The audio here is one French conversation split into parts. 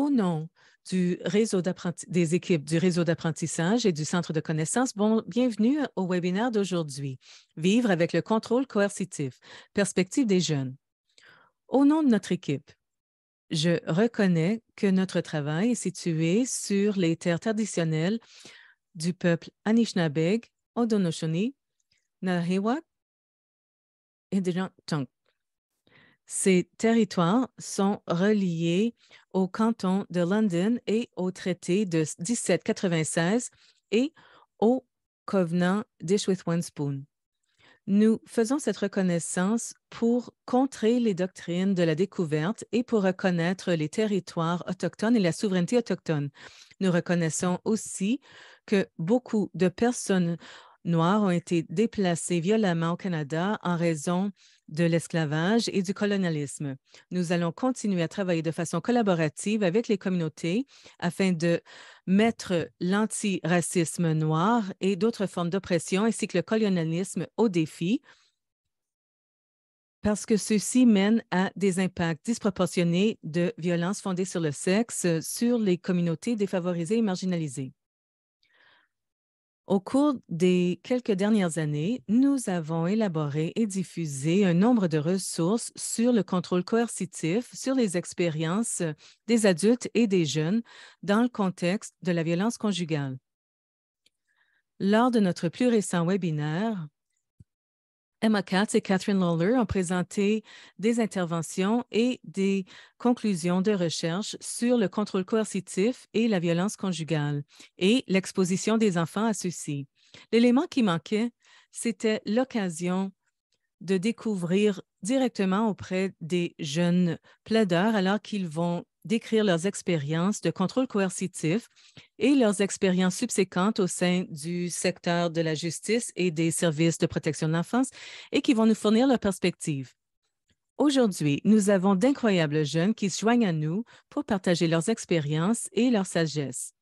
au nom du réseau des équipes du réseau d'apprentissage et du centre de connaissances. Bon, bienvenue au webinaire d'aujourd'hui. Vivre avec le contrôle coercitif, perspective des jeunes. Au nom de notre équipe, je reconnais que notre travail est situé sur les terres traditionnelles du peuple Anishinaabeg, Odonoshoni, Nahewak et des ces territoires sont reliés au canton de London et au traité de 1796 et au covenant One Spoon. Nous faisons cette reconnaissance pour contrer les doctrines de la découverte et pour reconnaître les territoires autochtones et la souveraineté autochtone. Nous reconnaissons aussi que beaucoup de personnes noires ont été déplacées violemment au Canada en raison de l'esclavage et du colonialisme. Nous allons continuer à travailler de façon collaborative avec les communautés afin de mettre l'antiracisme noir et d'autres formes d'oppression ainsi que le colonialisme au défi parce que ceci mène à des impacts disproportionnés de violences fondées sur le sexe sur les communautés défavorisées et marginalisées. Au cours des quelques dernières années, nous avons élaboré et diffusé un nombre de ressources sur le contrôle coercitif, sur les expériences des adultes et des jeunes dans le contexte de la violence conjugale. Lors de notre plus récent webinaire, Emma Katz et Catherine Lawler ont présenté des interventions et des conclusions de recherche sur le contrôle coercitif et la violence conjugale et l'exposition des enfants à ceux-ci. L'élément qui manquait, c'était l'occasion de découvrir directement auprès des jeunes plaideurs alors qu'ils vont décrire leurs expériences de contrôle coercitif et leurs expériences subséquentes au sein du secteur de la justice et des services de protection de l'enfance et qui vont nous fournir leurs perspective. Aujourd'hui, nous avons d'incroyables jeunes qui se joignent à nous pour partager leurs expériences et leur sagesse.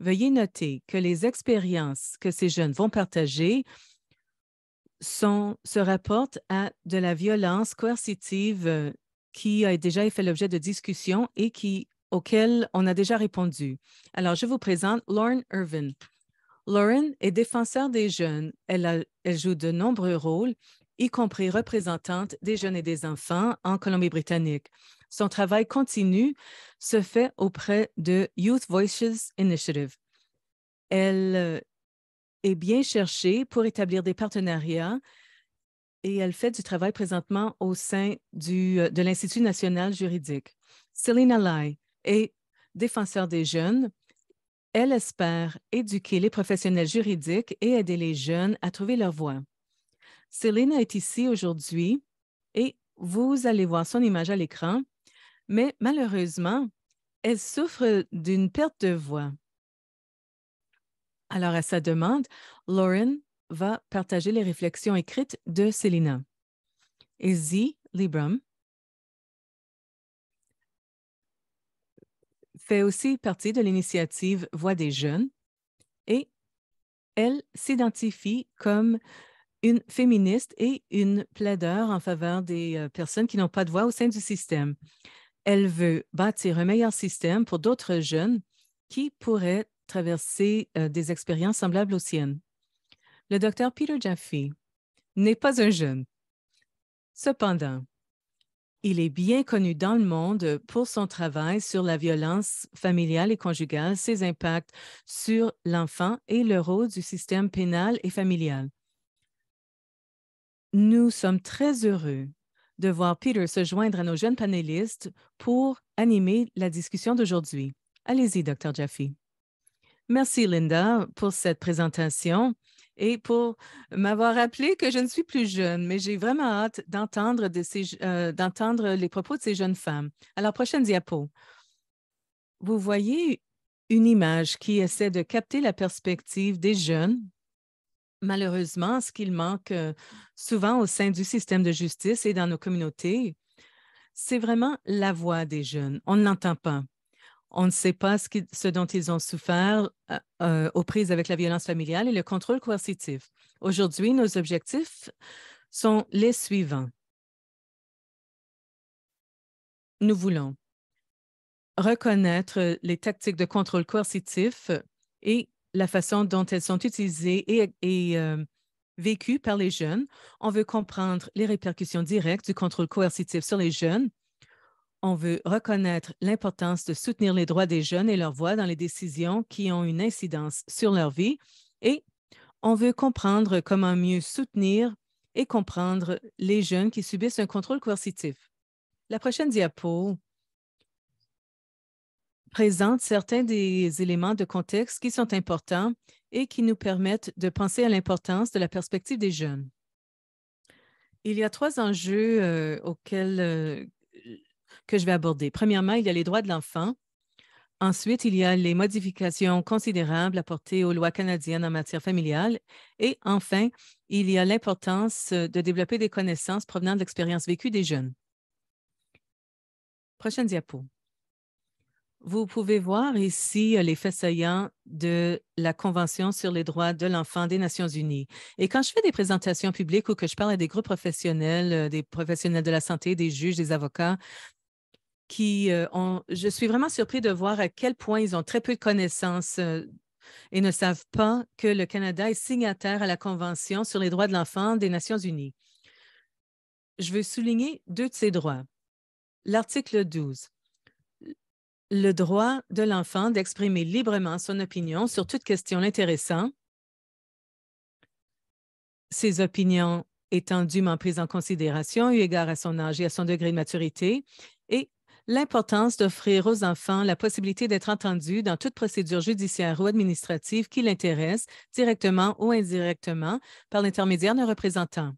Veuillez noter que les expériences que ces jeunes vont partager sont, se rapportent à de la violence coercitive euh, qui a déjà fait l'objet de discussions et qui, auxquelles on a déjà répondu. Alors, je vous présente Lauren Irvin. Lauren est défenseur des jeunes. Elle, elle joue de nombreux rôles, y compris représentante des jeunes et des enfants en Colombie-Britannique. Son travail continu se fait auprès de Youth Voices Initiative. Elle euh, est bien cherchée pour établir des partenariats et elle fait du travail présentement au sein euh, de l'Institut national juridique. Selina Lai est défenseur des jeunes. Elle espère éduquer les professionnels juridiques et aider les jeunes à trouver leur voie. Selina est ici aujourd'hui et vous allez voir son image à l'écran, mais malheureusement, elle souffre d'une perte de voix. Alors, à sa demande, Lauren va partager les réflexions écrites de Célina Izzy Libram fait aussi partie de l'initiative Voix des jeunes et elle s'identifie comme une féministe et une plaideur en faveur des euh, personnes qui n'ont pas de voix au sein du système. Elle veut bâtir un meilleur système pour d'autres jeunes qui pourraient traverser euh, des expériences semblables aux siennes le docteur Peter Jaffe n'est pas un jeune. Cependant, il est bien connu dans le monde pour son travail sur la violence familiale et conjugale, ses impacts sur l'enfant et le rôle du système pénal et familial. Nous sommes très heureux de voir Peter se joindre à nos jeunes panélistes pour animer la discussion d'aujourd'hui. Allez-y, docteur Jaffe. Merci, Linda, pour cette présentation et pour m'avoir rappelé que je ne suis plus jeune, mais j'ai vraiment hâte euh, d'entendre, les propos de ces jeunes femmes. Alors, prochaine diapo. Vous voyez une image qui essaie de capter la perspective des jeunes. Malheureusement, ce qu'il manque euh, souvent au sein du système de justice et dans nos communautés, c'est vraiment la voix des jeunes. On ne l'entend pas. On ne sait pas ce, dont ils ont souffert euh, euh, aux prises avec la violence familiale et le contrôle coercitif. Aujourd'hui, nos objectifs sont les suivants. Nous voulons reconnaître les tactiques de contrôle coercitif et la façon dont elles sont utilisées et, euh, vécues par les jeunes. On veut comprendre les répercussions directes du contrôle coercitif sur les jeunes on veut reconnaître l'importance de soutenir les droits des jeunes et leur voix dans les décisions qui ont une incidence sur leur vie et on veut comprendre comment mieux soutenir et comprendre les jeunes qui subissent un contrôle coercitif. La prochaine diapo présente certains des éléments de contexte qui sont importants et qui nous permettent de penser à l'importance de la perspective des jeunes. Il y a trois enjeux euh, auxquels, euh, que je vais aborder. Premièrement, il y a les droits de l'enfant. Ensuite, il y a les modifications considérables apportées aux lois canadiennes en matière familiale. Et enfin, il y a l'importance euh, de développer des connaissances provenant de l'expérience vécue des jeunes. Prochaine diapo. Vous pouvez voir ici euh, les faits saillants de la Convention sur les droits de l'enfant des Nations unies. Et quand je fais des présentations publiques ou que je parle à des groupes professionnels, euh, des professionnels de la santé, des juges, des avocats, qui euh, je suis vraiment surpris de voir à quel point ils ont très peu de connaissances euh, et ne savent pas que le Canada est signataire à la Convention sur les droits de l'enfant des Nations Unies. Je veux souligner deux de ces droits. L'article 12, le droit de l'enfant d'exprimer librement son opinion sur toute question intéressante. ses opinions étant dûment prises en considération eu égard à son âge et à son degré de maturité, L'importance d'offrir aux enfants la possibilité d'être entendus dans toute procédure judiciaire ou administrative qui l'intéresse, directement ou indirectement, par l'intermédiaire d'un représentant.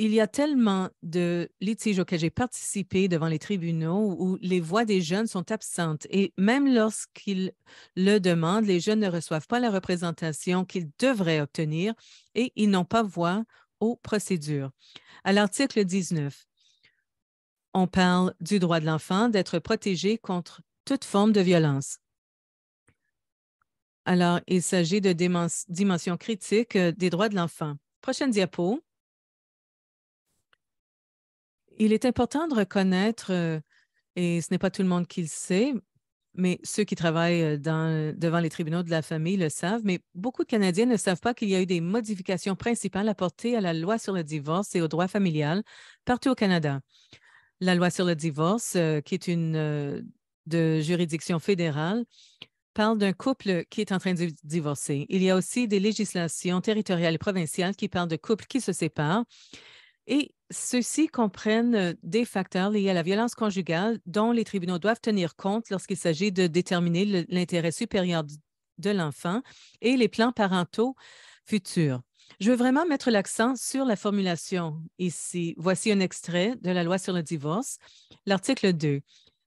Il y a tellement de litiges auxquels j'ai participé devant les tribunaux où les voix des jeunes sont absentes et même lorsqu'ils le demandent, les jeunes ne reçoivent pas la représentation qu'ils devraient obtenir et ils n'ont pas voix aux procédures. À l'article 19, on parle du droit de l'enfant d'être protégé contre toute forme de violence. Alors, il s'agit de dimensions critiques euh, des droits de l'enfant. Prochaine diapo. Il est important de reconnaître, euh, et ce n'est pas tout le monde qui le sait, mais ceux qui travaillent euh, devant les tribunaux de la famille le savent, mais beaucoup de Canadiens ne savent pas qu'il y a eu des modifications principales apportées à la loi sur le divorce et au droit familial partout au Canada la loi sur le divorce, euh, qui est une euh, de juridiction fédérale, parle d'un couple qui est en train de divorcer. Il y a aussi des législations territoriales et provinciales qui parlent de couples qui se séparent. Et ceux-ci comprennent euh, des facteurs liés à la violence conjugale dont les tribunaux doivent tenir compte lorsqu'il s'agit de déterminer l'intérêt supérieur de l'enfant et les plans parentaux futurs. Je veux vraiment mettre l'accent sur la formulation ici. Voici un extrait de la loi sur le divorce, l'article 2.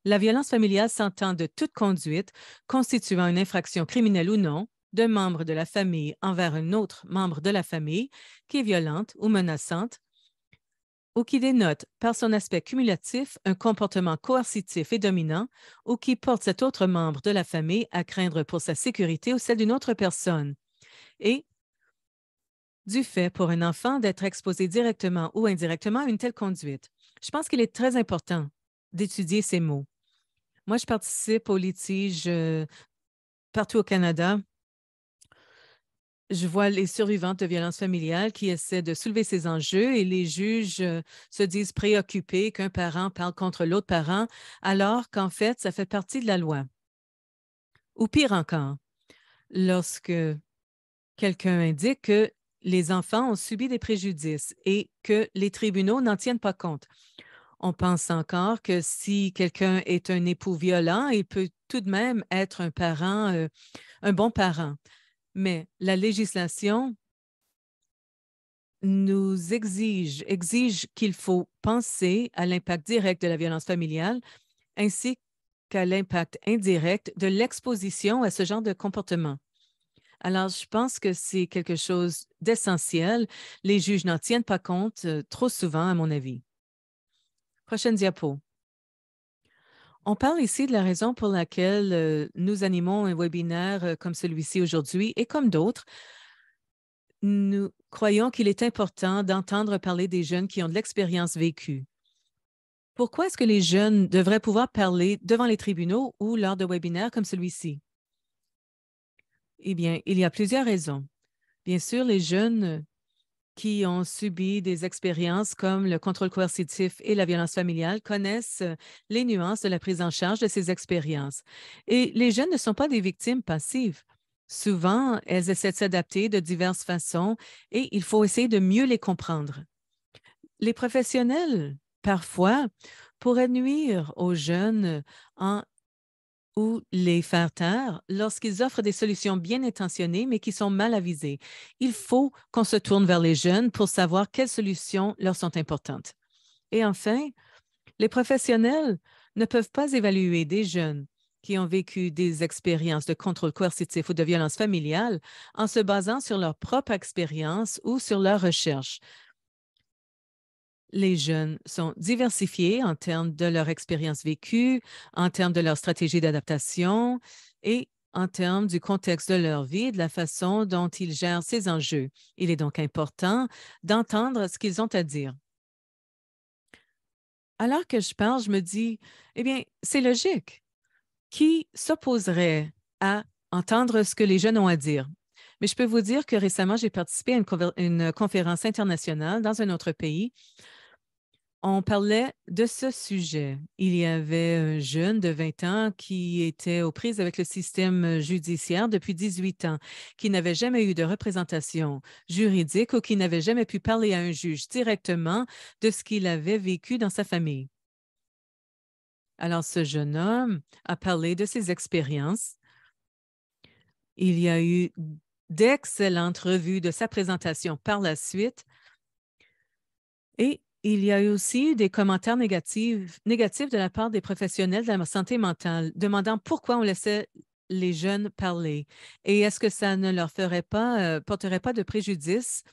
La violence familiale s'entend de toute conduite constituant une infraction criminelle ou non d'un membre de la famille envers un autre membre de la famille qui est violente ou menaçante ou qui dénote par son aspect cumulatif un comportement coercitif et dominant ou qui porte cet autre membre de la famille à craindre pour sa sécurité ou celle d'une autre personne et du fait pour un enfant d'être exposé directement ou indirectement à une telle conduite. Je pense qu'il est très important d'étudier ces mots. Moi, je participe aux litiges euh, partout au Canada. Je vois les survivantes de violences familiales qui essaient de soulever ces enjeux et les juges euh, se disent préoccupés qu'un parent parle contre l'autre parent, alors qu'en fait, ça fait partie de la loi. Ou pire encore, lorsque quelqu'un indique que les enfants ont subi des préjudices et que les tribunaux n'en tiennent pas compte. On pense encore que si quelqu'un est un époux violent, il peut tout de même être un parent, euh, un bon parent. Mais la législation nous exige, exige qu'il faut penser à l'impact direct de la violence familiale ainsi qu'à l'impact indirect de l'exposition à ce genre de comportement. Alors, je pense que c'est quelque chose d'essentiel. Les juges n'en tiennent pas compte euh, trop souvent, à mon avis. Prochaine diapo. On parle ici de la raison pour laquelle euh, nous animons un webinaire euh, comme celui-ci aujourd'hui et comme d'autres. Nous croyons qu'il est important d'entendre parler des jeunes qui ont de l'expérience vécue. Pourquoi est-ce que les jeunes devraient pouvoir parler devant les tribunaux ou lors de webinaires comme celui-ci? Eh bien, il y a plusieurs raisons. Bien sûr, les jeunes qui ont subi des expériences comme le contrôle coercitif et la violence familiale connaissent les nuances de la prise en charge de ces expériences. Et les jeunes ne sont pas des victimes passives. Souvent, elles essaient de s'adapter de diverses façons et il faut essayer de mieux les comprendre. Les professionnels, parfois, pourraient nuire aux jeunes en ou les faire taire lorsqu'ils offrent des solutions bien intentionnées mais qui sont mal avisées. Il faut qu'on se tourne vers les jeunes pour savoir quelles solutions leur sont importantes. Et enfin, les professionnels ne peuvent pas évaluer des jeunes qui ont vécu des expériences de contrôle coercitif ou de violence familiale en se basant sur leur propre expérience ou sur leurs recherches les jeunes sont diversifiés en termes de leur expérience vécue, en termes de leur stratégie d'adaptation et en termes du contexte de leur vie de la façon dont ils gèrent ces enjeux. Il est donc important d'entendre ce qu'ils ont à dire. Alors que je parle, je me dis, eh bien, c'est logique. Qui s'opposerait à entendre ce que les jeunes ont à dire? Mais je peux vous dire que récemment, j'ai participé à une conférence internationale dans un autre pays on parlait de ce sujet. Il y avait un jeune de 20 ans qui était aux prises avec le système judiciaire depuis 18 ans, qui n'avait jamais eu de représentation juridique ou qui n'avait jamais pu parler à un juge directement de ce qu'il avait vécu dans sa famille. Alors ce jeune homme a parlé de ses expériences. Il y a eu d'excellentes revues de sa présentation par la suite et il y a eu aussi des commentaires négatifs, de la part des professionnels de la santé mentale, demandant pourquoi on laissait les jeunes parler et est-ce que ça ne leur ferait pas, euh, porterait pas de préjudice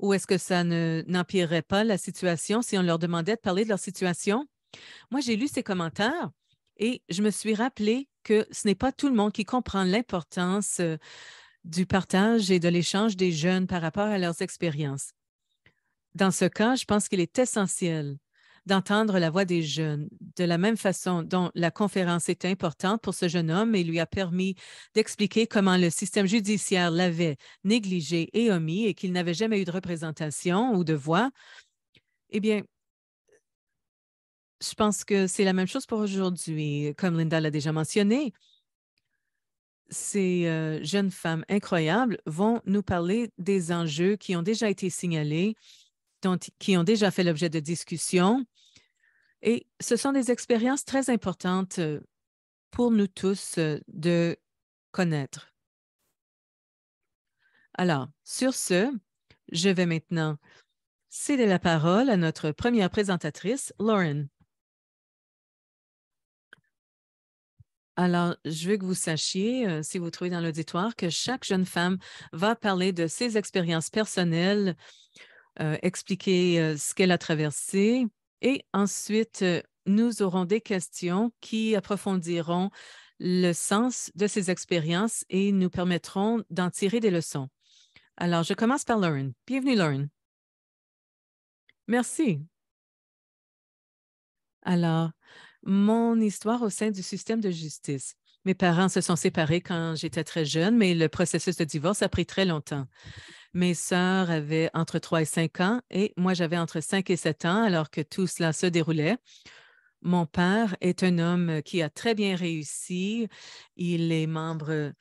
ou est-ce que ça n'empirerait pas la situation si on leur demandait de parler de leur situation? Moi, j'ai lu ces commentaires et je me suis rappelé que ce n'est pas tout le monde qui comprend l'importance euh, du partage et de l'échange des jeunes par rapport à leurs expériences. Dans ce cas, je pense qu'il est essentiel d'entendre la voix des jeunes, de la même façon dont la conférence est importante pour ce jeune homme et lui a permis d'expliquer comment le système judiciaire l'avait négligé et omis et qu'il n'avait jamais eu de représentation ou de voix, eh bien, je pense que c'est la même chose pour aujourd'hui. Comme Linda l'a déjà mentionné, ces euh, jeunes femmes incroyables vont nous parler des enjeux qui ont déjà été signalés qui ont déjà fait l'objet de discussions. Et ce sont des expériences très importantes euh, pour nous tous euh, de connaître. Alors, sur ce, je vais maintenant céder la parole à notre première présentatrice, Lauren. Alors, je veux que vous sachiez, euh, si vous trouvez dans l'auditoire, que chaque jeune femme va parler de ses expériences personnelles euh, expliquer euh, ce qu'elle a traversé et ensuite euh, nous aurons des questions qui approfondiront le sens de ces expériences et nous permettront d'en tirer des leçons. Alors, je commence par Lauren. Bienvenue, Lauren. Merci. Alors, mon histoire au sein du système de justice. Mes parents se sont séparés quand j'étais très jeune, mais le processus de divorce a pris très longtemps. Mes sœurs avaient entre 3 et 5 ans et moi j'avais entre 5 et 7 ans alors que tout cela se déroulait. Mon père est un homme qui a très bien réussi. Il est membre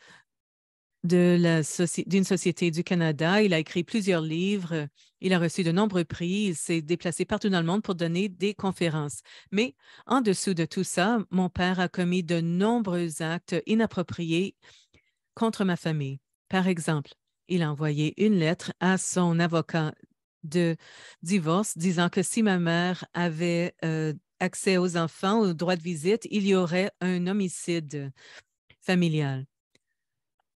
d'une société du Canada. Il a écrit plusieurs livres. Il a reçu de nombreux prix. Il s'est déplacé partout dans le monde pour donner des conférences. Mais en dessous de tout ça, mon père a commis de nombreux actes inappropriés contre ma famille. Par exemple, il a envoyé une lettre à son avocat de divorce disant que si ma mère avait euh, accès aux enfants, au droit de visite, il y aurait un homicide familial.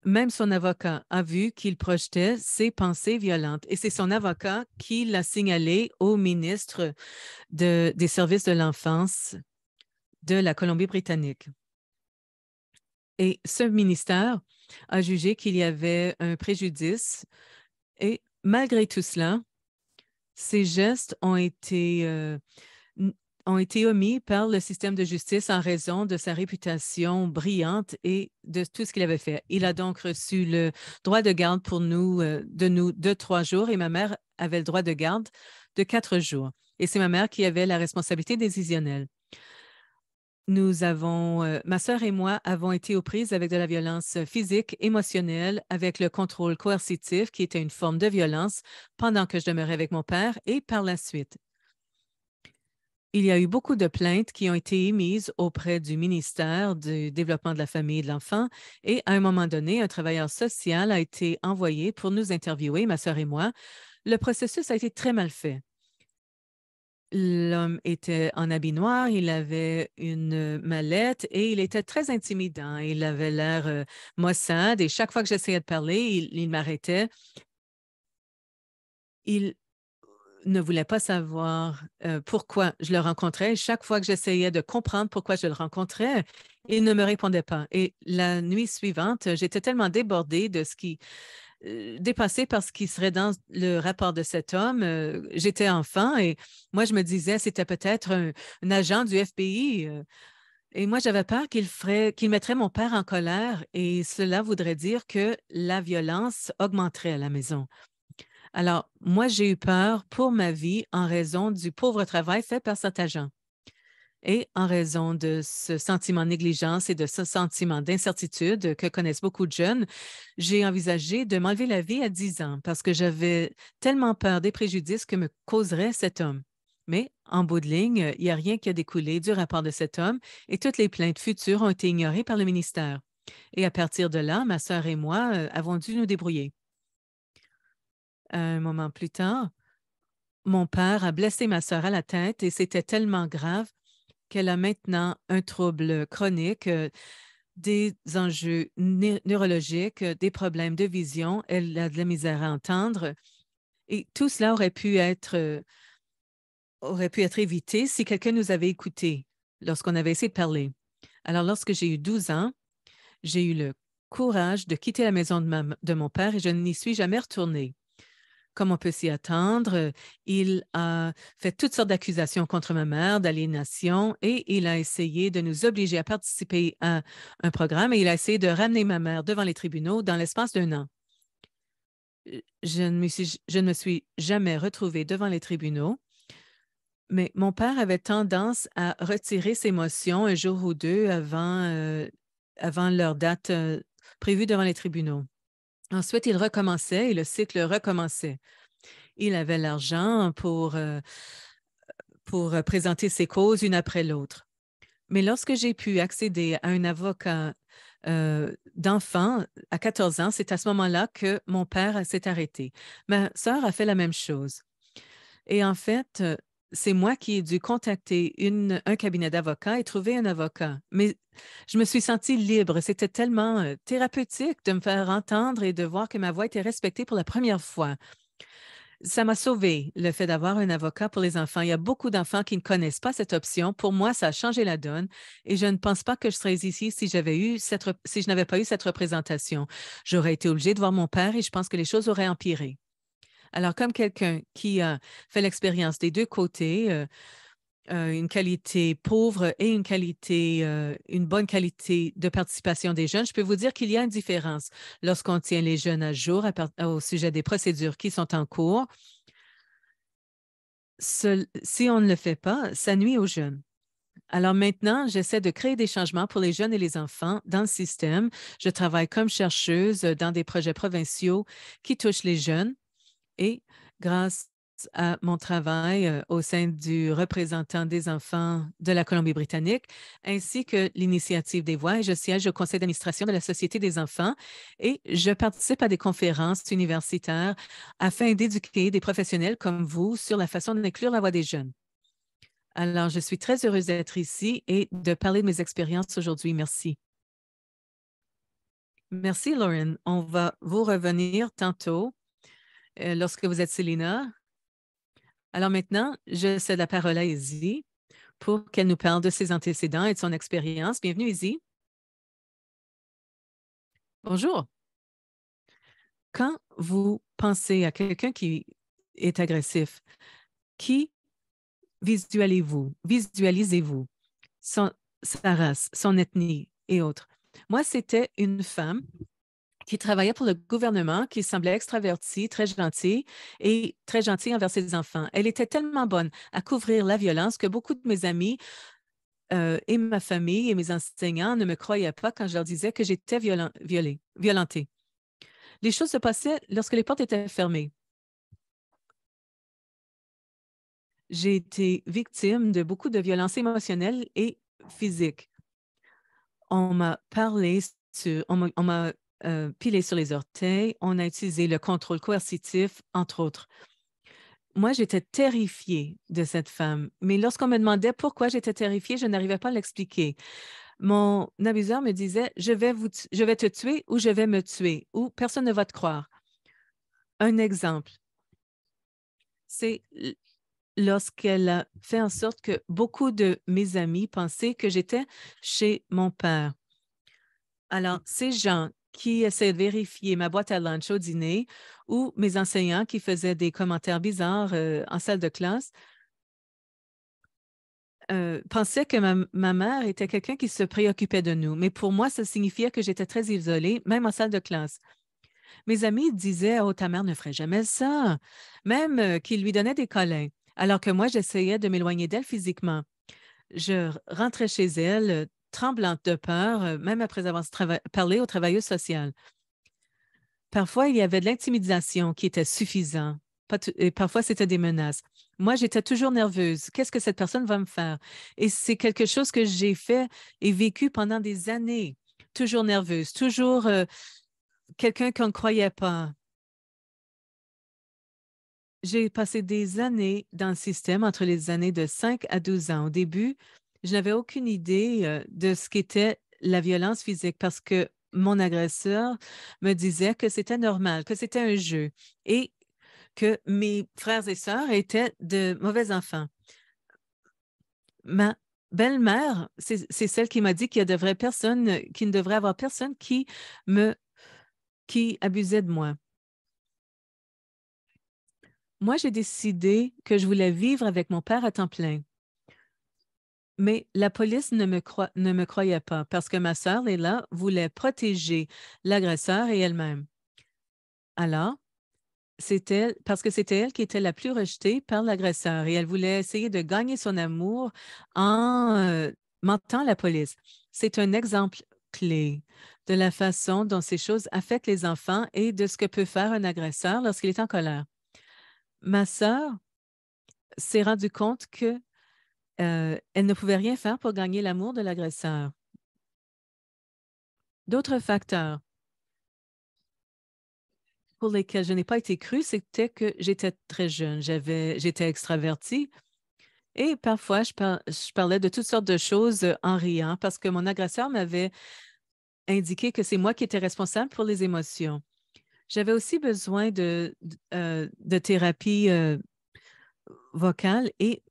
Même son avocat a vu qu'il projetait ses pensées violentes et c'est son avocat qui l'a signalé au ministre des services de l'enfance de la Colombie-Britannique. Et ce ministère a jugé qu'il y avait un préjudice et malgré tout cela, ses gestes ont été, euh, ont été omis par le système de justice en raison de sa réputation brillante et de tout ce qu'il avait fait. Il a donc reçu le droit de garde pour nous euh, de nous de trois jours et ma mère avait le droit de garde de quatre jours. Et c'est ma mère qui avait la responsabilité décisionnelle. Nous avons, euh, ma sœur et moi avons été aux prises avec de la violence physique, émotionnelle, avec le contrôle coercitif qui était une forme de violence pendant que je demeurais avec mon père et par la suite. Il y a eu beaucoup de plaintes qui ont été émises auprès du ministère du développement de la famille et de l'enfant et à un moment donné, un travailleur social a été envoyé pour nous interviewer, ma sœur et moi. Le processus a été très mal fait. L'homme était en habit noir, il avait une mallette et il était très intimidant. Il avait l'air euh, moissade et chaque fois que j'essayais de parler, il, m'arrêtait. Il ne voulait pas savoir euh, pourquoi je le rencontrais. Chaque fois que j'essayais de comprendre pourquoi je le rencontrais, il ne me répondait pas. Et la nuit suivante, j'étais tellement débordée de ce qui euh, dépassé par ce qui serait dans le rapport de cet homme. Euh, j'étais enfant et moi, je me disais, c'était peut-être un, agent du FBI. Euh. et moi, j'avais peur qu'il qu'il mettrait mon père en colère et cela voudrait dire que la violence augmenterait à la maison. Alors, moi, j'ai eu peur pour ma vie en raison du pauvre travail fait par cet agent. Et en raison de ce sentiment de négligence et de ce sentiment d'incertitude que connaissent beaucoup de jeunes, j'ai envisagé de m'enlever la vie à 10 ans parce que j'avais tellement peur des préjudices que me causerait cet homme. Mais en bout de ligne, il n'y a rien qui a découlé du rapport de cet homme et toutes les plaintes futures ont été ignorées par le ministère. Et à partir de là, ma sœur et moi euh, avons dû nous débrouiller. Un moment plus tard, mon père a blessé ma sœur à la tête et c'était tellement grave qu'elle a maintenant un trouble chronique, euh, des enjeux neurologiques, euh, des problèmes de vision, elle a de la misère à entendre. Et tout cela aurait pu être, euh, aurait pu être évité si quelqu'un nous avait écoutés lorsqu'on avait essayé de parler. Alors, lorsque j'ai eu 12 ans, j'ai eu le courage de quitter la maison de, de mon père et je n'y suis jamais retournée comme on peut s'y attendre, euh, il a fait toutes sortes d'accusations contre ma mère, d'aliénation, et il a essayé de nous obliger à participer à un programme et il a essayé de ramener ma mère devant les tribunaux dans l'espace d'un an. Je ne, me suis, jamais retrouvée devant les tribunaux, mais mon père avait tendance à retirer ses motions un jour ou deux avant, euh, leur date euh, prévue devant les tribunaux. Ensuite, il recommençait et le cycle recommençait. Il avait l'argent pour, euh, pour euh, présenter ses causes une après l'autre. Mais lorsque j'ai pu accéder à un avocat euh, d'enfant à 14 ans, c'est à ce moment-là que mon père s'est arrêté. Ma sœur a fait la même chose. Et en fait, c'est moi qui ai dû contacter un cabinet d'avocats et trouver un avocat. Mais je me suis sentie libre. C'était tellement euh, thérapeutique de me faire entendre et de voir que ma voix était respectée pour la première fois. Ça m'a sauvé le fait d'avoir un avocat pour les enfants. Il y a beaucoup d'enfants qui ne connaissent pas cette option. Pour moi, ça a changé la donne et je ne pense pas que je serais ici si je n'avais pas eu cette représentation. J'aurais été obligée de voir mon père et je pense que les choses auraient empiré. Alors, comme quelqu'un qui a fait l'expérience des deux côtés, euh, euh, une qualité pauvre et une qualité, euh, une bonne qualité de participation des jeunes, je peux vous dire qu'il y a une différence lorsqu'on tient les jeunes à jour au sujet des procédures qui sont en cours. si on ne le fait pas, ça nuit aux jeunes. Alors maintenant, j'essaie de créer des changements pour les jeunes et les enfants dans le système. Je travaille comme chercheuse dans des projets provinciaux qui touchent les jeunes et grâce à mon travail au sein du représentant des enfants de la Colombie-Britannique, ainsi que l'initiative des voix. Je siège au conseil d'administration de la Société des enfants et je participe à des conférences universitaires afin d'éduquer des professionnels comme vous sur la façon d'inclure la voix des jeunes. Alors, je suis très heureuse d'être ici et de parler de mes expériences aujourd'hui. Merci. Merci, Lauren. On va vous revenir tantôt euh, lorsque vous êtes Célina. Alors maintenant, je cède la parole à Izzy pour qu'elle nous parle de ses antécédents et de son expérience. Bienvenue, Izzy. Bonjour. Quand vous pensez à quelqu'un qui est agressif, qui visualisez-vous? Visualisez-vous sa race, son ethnie et autres. Moi, c'était une femme qui travaillait pour le gouvernement, qui semblait extraverti, très gentille et très gentil envers ses enfants. Elle était tellement bonne à couvrir la violence que beaucoup de mes amis euh, et ma famille et mes enseignants ne me croyaient pas quand je leur disais que j'étais violée, violentée. Les choses se passaient lorsque les portes étaient fermées. J'ai été victime de beaucoup de violences émotionnelles et physiques. On m'a parlé, sur, on m'a euh, pilé sur les orteils, on a utilisé le contrôle coercitif, entre autres. Moi, j'étais terrifiée de cette femme, mais lorsqu'on me demandait pourquoi j'étais terrifiée, je n'arrivais pas à l'expliquer. Mon abuseur me disait je vais, vous, je vais te tuer ou je vais me tuer, ou personne ne va te croire. Un exemple, c'est lorsqu'elle a fait en sorte que beaucoup de mes amis pensaient que j'étais chez mon père. Alors, ces gens qui essaie de vérifier ma boîte à lunch au dîner ou mes enseignants qui faisaient des commentaires bizarres euh, en salle de classe, euh, pensaient que ma, mère était quelqu'un qui se préoccupait de nous. Mais pour moi, ça signifiait que j'étais très isolée, même en salle de classe. Mes amis disaient Oh, ta mère ne ferait jamais ça, même euh, qu'ils lui donnaient des collins, alors que moi, j'essayais de m'éloigner d'elle physiquement. Je rentrais chez elle tremblante de peur, euh, même après avoir parlé au travailleur social. Parfois, il y avait de l'intimidation qui était suffisante. Et parfois, c'était des menaces. Moi, j'étais toujours nerveuse. Qu'est-ce que cette personne va me faire? Et c'est quelque chose que j'ai fait et vécu pendant des années. Toujours nerveuse, toujours euh, quelqu'un qu'on ne croyait pas. J'ai passé des années dans le système entre les années de 5 à 12 ans. Au début, je n'avais aucune idée euh, de ce qu'était la violence physique parce que mon agresseur me disait que c'était normal, que c'était un jeu et que mes frères et sœurs étaient de mauvais enfants. Ma belle-mère, c'est celle qui m'a dit qu'il y devrait personne, ne devrait avoir personne qui me qui abusait de moi. Moi, j'ai décidé que je voulais vivre avec mon père à temps plein. Mais la police ne me, ne me croyait pas parce que ma sœur, là voulait protéger l'agresseur et elle-même. Alors, c'était parce que c'était elle qui était la plus rejetée par l'agresseur et elle voulait essayer de gagner son amour en mentant euh, mentant la police. C'est un exemple clé de la façon dont ces choses affectent les enfants et de ce que peut faire un agresseur lorsqu'il est en colère. Ma sœur s'est rendue compte que euh, elle ne pouvait rien faire pour gagner l'amour de l'agresseur. D'autres facteurs pour lesquels je n'ai pas été crue, c'était que j'étais très jeune, j'étais extravertie et parfois je, parlais de toutes sortes de choses euh, en riant parce que mon agresseur m'avait indiqué que c'est moi qui étais responsable pour les émotions. J'avais aussi besoin de, euh, thérapie vocale et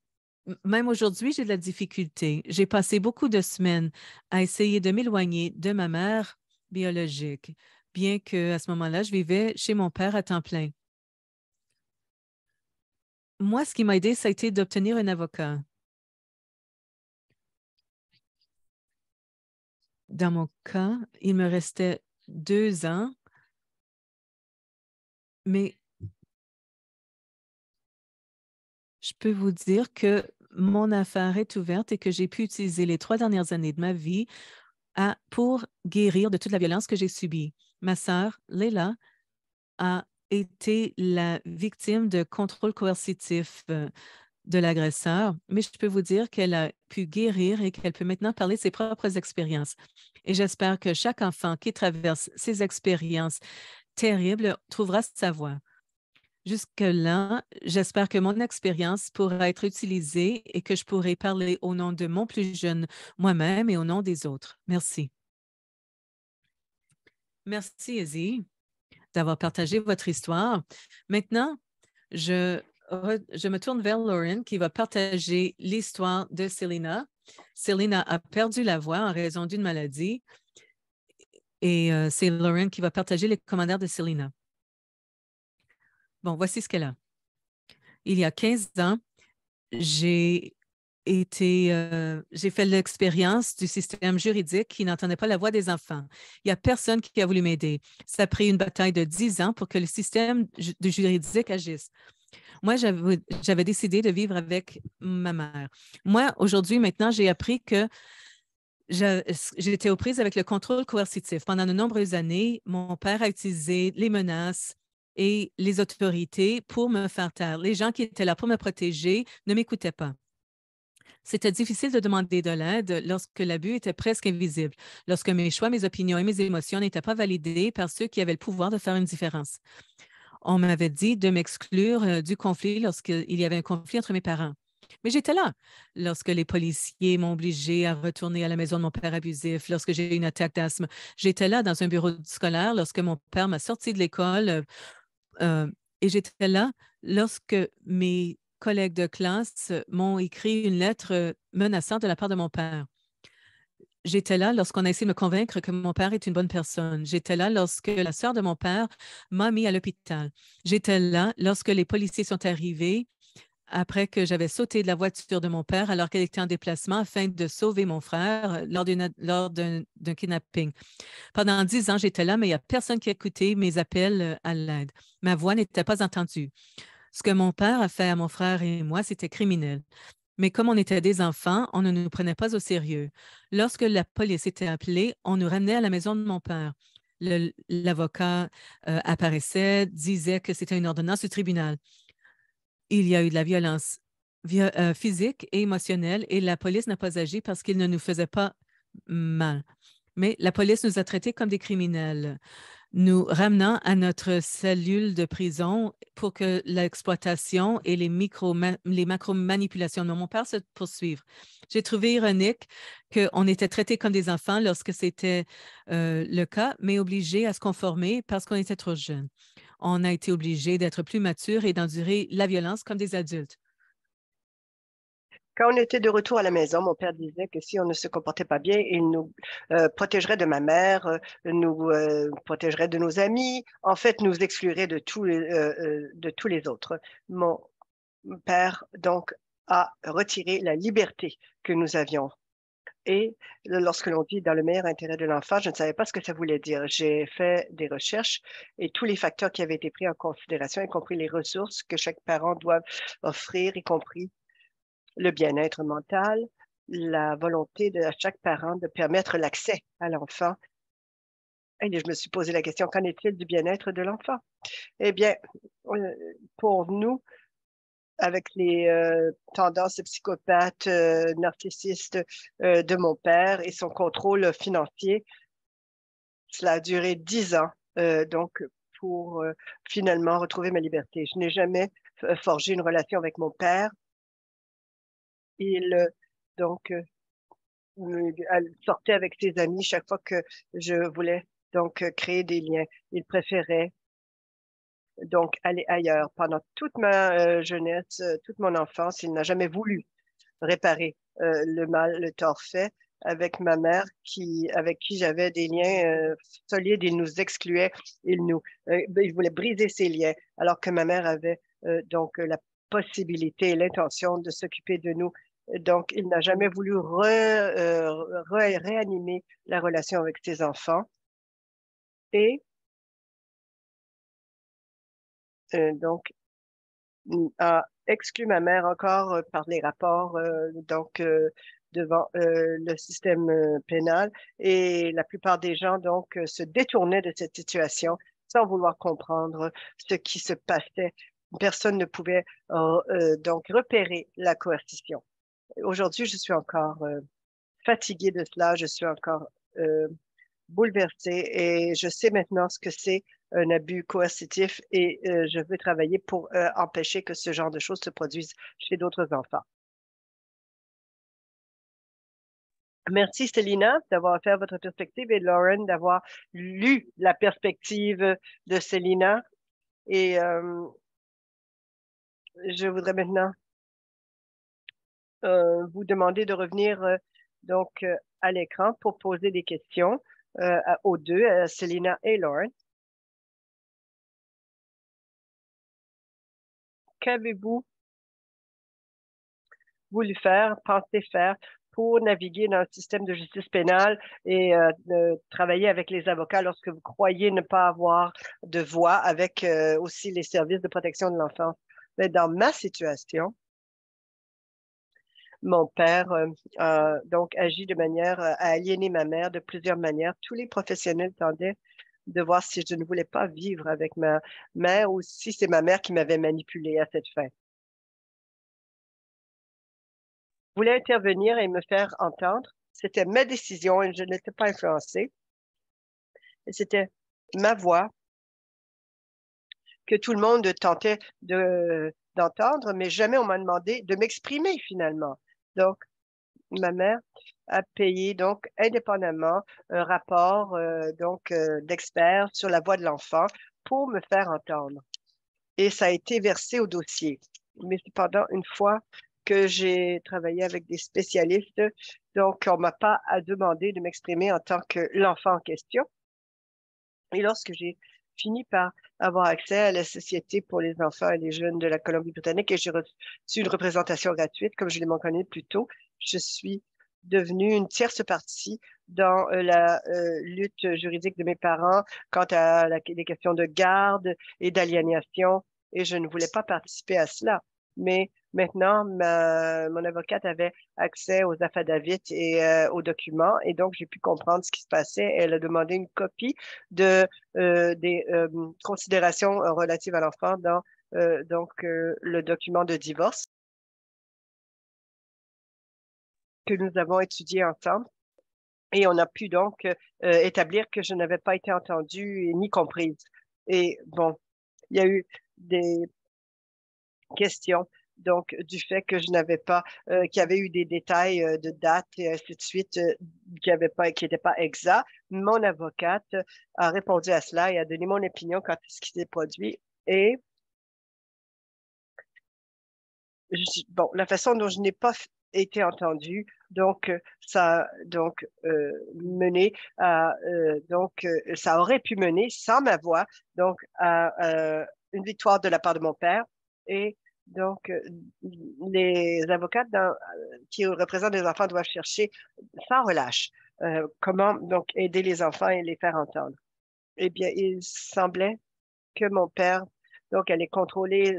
même aujourd'hui, j'ai de la difficulté. J'ai passé beaucoup de semaines à essayer de m'éloigner de ma mère biologique, bien que à ce moment-là, je vivais chez mon père à temps plein. Moi, ce qui m'a aidé, ça a été d'obtenir un avocat. Dans mon cas, il me restait deux ans, mais je peux vous dire que mon affaire est ouverte et que j'ai pu utiliser les trois dernières années de ma vie pour guérir de toute la violence que j'ai subie. Ma sœur, Leila, a été la victime de contrôle coercitif euh, de l'agresseur, mais je peux vous dire qu'elle a pu guérir et qu'elle peut maintenant parler de ses propres expériences. Et j'espère que chaque enfant qui traverse ces expériences terribles trouvera sa voie. Jusque-là, j'espère que mon expérience pourra être utilisée et que je pourrai parler au nom de mon plus jeune moi-même et au nom des autres. Merci. Merci, Izzy, d'avoir partagé votre histoire. Maintenant, je, me tourne vers Lauren qui va partager l'histoire de Selina. Selina a perdu la voix en raison d'une maladie et euh, c'est Lauren qui va partager les commentaires de Selina. Bon, voici ce qu'elle a. Il y a 15 ans, j'ai été, euh, j'ai fait l'expérience du système juridique qui n'entendait pas la voix des enfants. Il n'y a personne qui a voulu m'aider. Ça a pris une bataille de 10 ans pour que le système juridique agisse. Moi, j'avais décidé de vivre avec ma mère. Moi, aujourd'hui, maintenant, j'ai appris que j'étais aux prises avec le contrôle coercitif. Pendant de nombreuses années, mon père a utilisé les menaces, et les autorités pour me faire taire. Les gens qui étaient là pour me protéger ne m'écoutaient pas. C'était difficile de demander de l'aide lorsque l'abus était presque invisible, lorsque mes choix, mes opinions et mes émotions n'étaient pas validés par ceux qui avaient le pouvoir de faire une différence. On m'avait dit de m'exclure euh, du conflit lorsqu'il y avait un conflit entre mes parents. Mais j'étais là lorsque les policiers m'ont obligé à retourner à la maison de mon père abusif, lorsque j'ai eu une attaque d'asthme. J'étais là dans un bureau scolaire lorsque mon père m'a sorti de l'école euh, euh, et j'étais là lorsque mes collègues de classe m'ont écrit une lettre euh, menaçante de la part de mon père. J'étais là lorsqu'on a essayé de me convaincre que mon père est une bonne personne. J'étais là lorsque la sœur de mon père m'a mis à l'hôpital. J'étais là lorsque les policiers sont arrivés après que j'avais sauté de la voiture de mon père alors qu'elle était en déplacement afin de sauver mon frère euh, lors, d'un, kidnapping. Pendant dix ans, j'étais là, mais il n'y a personne qui a écouté mes appels euh, à l'aide. Ma voix n'était pas entendue. Ce que mon père a fait à mon frère et moi, c'était criminel. Mais comme on était des enfants, on ne nous prenait pas au sérieux. Lorsque la police était appelée, on nous ramenait à la maison de mon père. l'avocat euh, apparaissait, disait que c'était une ordonnance du tribunal. Il y a eu de la violence euh, physique et émotionnelle et la police n'a pas agi parce qu'il ne nous faisait pas mal. Mais la police nous a traités comme des criminels, nous ramenant à notre cellule de prison pour que l'exploitation et les, micro, les macro-manipulations de mon père se poursuivent. J'ai trouvé ironique qu'on était traités comme des enfants lorsque c'était euh, le cas, mais obligés à se conformer parce qu'on était trop jeunes on a été obligés d'être plus matures et d'endurer la violence comme des adultes. Quand on était de retour à la maison, mon père disait que si on ne se comportait pas bien, il nous euh, protégerait de ma mère, euh, nous euh, protégerait de nos amis, en fait nous exclurait de tous les autres. Mon père, donc, a retiré la liberté que nous avions et lorsque l'on dit dans le meilleur intérêt de l'enfant, je ne savais pas ce que ça voulait dire. J'ai fait des recherches et tous les facteurs qui avaient été pris en considération, y compris les ressources que chaque parent doit offrir, y compris le bien-être mental, la volonté de chaque parent de permettre l'accès à l'enfant. Et je me suis posé la question, qu'en est-il du bien-être de l'enfant? Eh bien, euh, pour nous, avec les euh, tendances psychopathes, euh, narcissistes euh, de mon père et son contrôle financier. Cela a duré dix ans, euh, donc, pour finalement retrouver ma liberté. Je n'ai jamais forgé une relation avec mon père. Il, donc, sortait avec ses amis chaque fois que je voulais donc créer des liens. Il préférait donc aller ailleurs. Pendant toute ma euh, jeunesse, euh, toute mon enfance, il n'a jamais voulu réparer euh, le mal, le tort fait avec ma mère qui, avec qui j'avais des liens solides. Il nous excluait, il nous, voulait briser ses liens, alors que ma mère avait donc la possibilité et l'intention de s'occuper de nous. Donc, il n'a jamais voulu réanimer la relation avec ses enfants. Et euh, donc, a exclu ma mère encore euh, par les rapports euh, donc, devant le système pénal et la plupart des gens donc se détournaient de cette situation sans vouloir comprendre ce qui se passait. Personne ne pouvait donc repérer la coercition. Aujourd'hui, je suis encore fatiguée de cela, je suis encore bouleversée et je sais maintenant ce que c'est un abus coercitif et euh, je veux travailler pour euh, empêcher que ce genre de choses se produisent chez d'autres enfants. Merci, Célina, d'avoir fait votre perspective et Lauren d'avoir lu la perspective de Célina. Et euh, je voudrais maintenant vous demander de revenir donc à l'écran pour poser des questions aux deux, à Célina et Lauren. qu'avez-vous voulu faire, pensé faire pour naviguer dans le système de justice pénale et euh, travailler avec les avocats lorsque vous croyez ne pas avoir de voix avec euh, aussi les services de protection de l'enfance. Mais ben, dans ma situation, mon père euh, a donc agi de manière à aliéner ma mère de plusieurs manières. Tous les professionnels tendaient de voir si je ne voulais pas vivre avec ma mère ou si c'est ma mère qui m'avait manipulée à cette fin. Je voulais intervenir et me faire entendre. C'était ma décision et je n'étais pas influencée. C'était ma voix que tout le monde tentait d'entendre, mais jamais on m'a demandé de m'exprimer finalement. Donc, ma mère a payé donc indépendamment un rapport euh, donc euh, d'experts sur la voix de l'enfant pour me faire entendre. Et ça a été versé au dossier. Mais cependant, une fois que j'ai travaillé avec des spécialistes, donc on m'a pas à demander de m'exprimer en tant que l'enfant en question. Et lorsque j'ai fini par avoir accès à la Société pour les enfants et les jeunes de la Colombie-Britannique et j'ai reçu une représentation gratuite, comme je l'ai mentionné plus tôt, je suis devenue une tierce partie dans euh, la euh, lutte juridique de mes parents quant à des les questions de garde et d'aliénation, et je ne voulais pas participer à cela. Mais maintenant, mon avocate avait accès aux affidavits et euh, aux documents, et donc j'ai pu comprendre ce qui se passait. Elle a demandé une copie des considérations relatives à l'enfant dans donc le document de divorce. que nous avons étudié ensemble. Et on a pu donc euh, établir que je n'avais pas été entendue ni comprise. Et bon, il y a eu des questions donc du fait que je n'avais pas, euh, qu'il y avait eu des détails euh, de date et ainsi de suite qui n'étaient pas, qui pas exacts. Mon avocate a répondu à cela et a donné mon opinion quant à ce qui s'est produit. Et bon, la façon dont je n'ai pas été entendu donc euh, ça donc euh, mené à euh, donc ça aurait pu mener sans ma voix donc à une victoire de la part de mon père et donc les avocats qui représentent les enfants doivent chercher sans relâche comment donc aider les enfants et les faire entendre. Eh bien, il semblait que mon père donc allait contrôler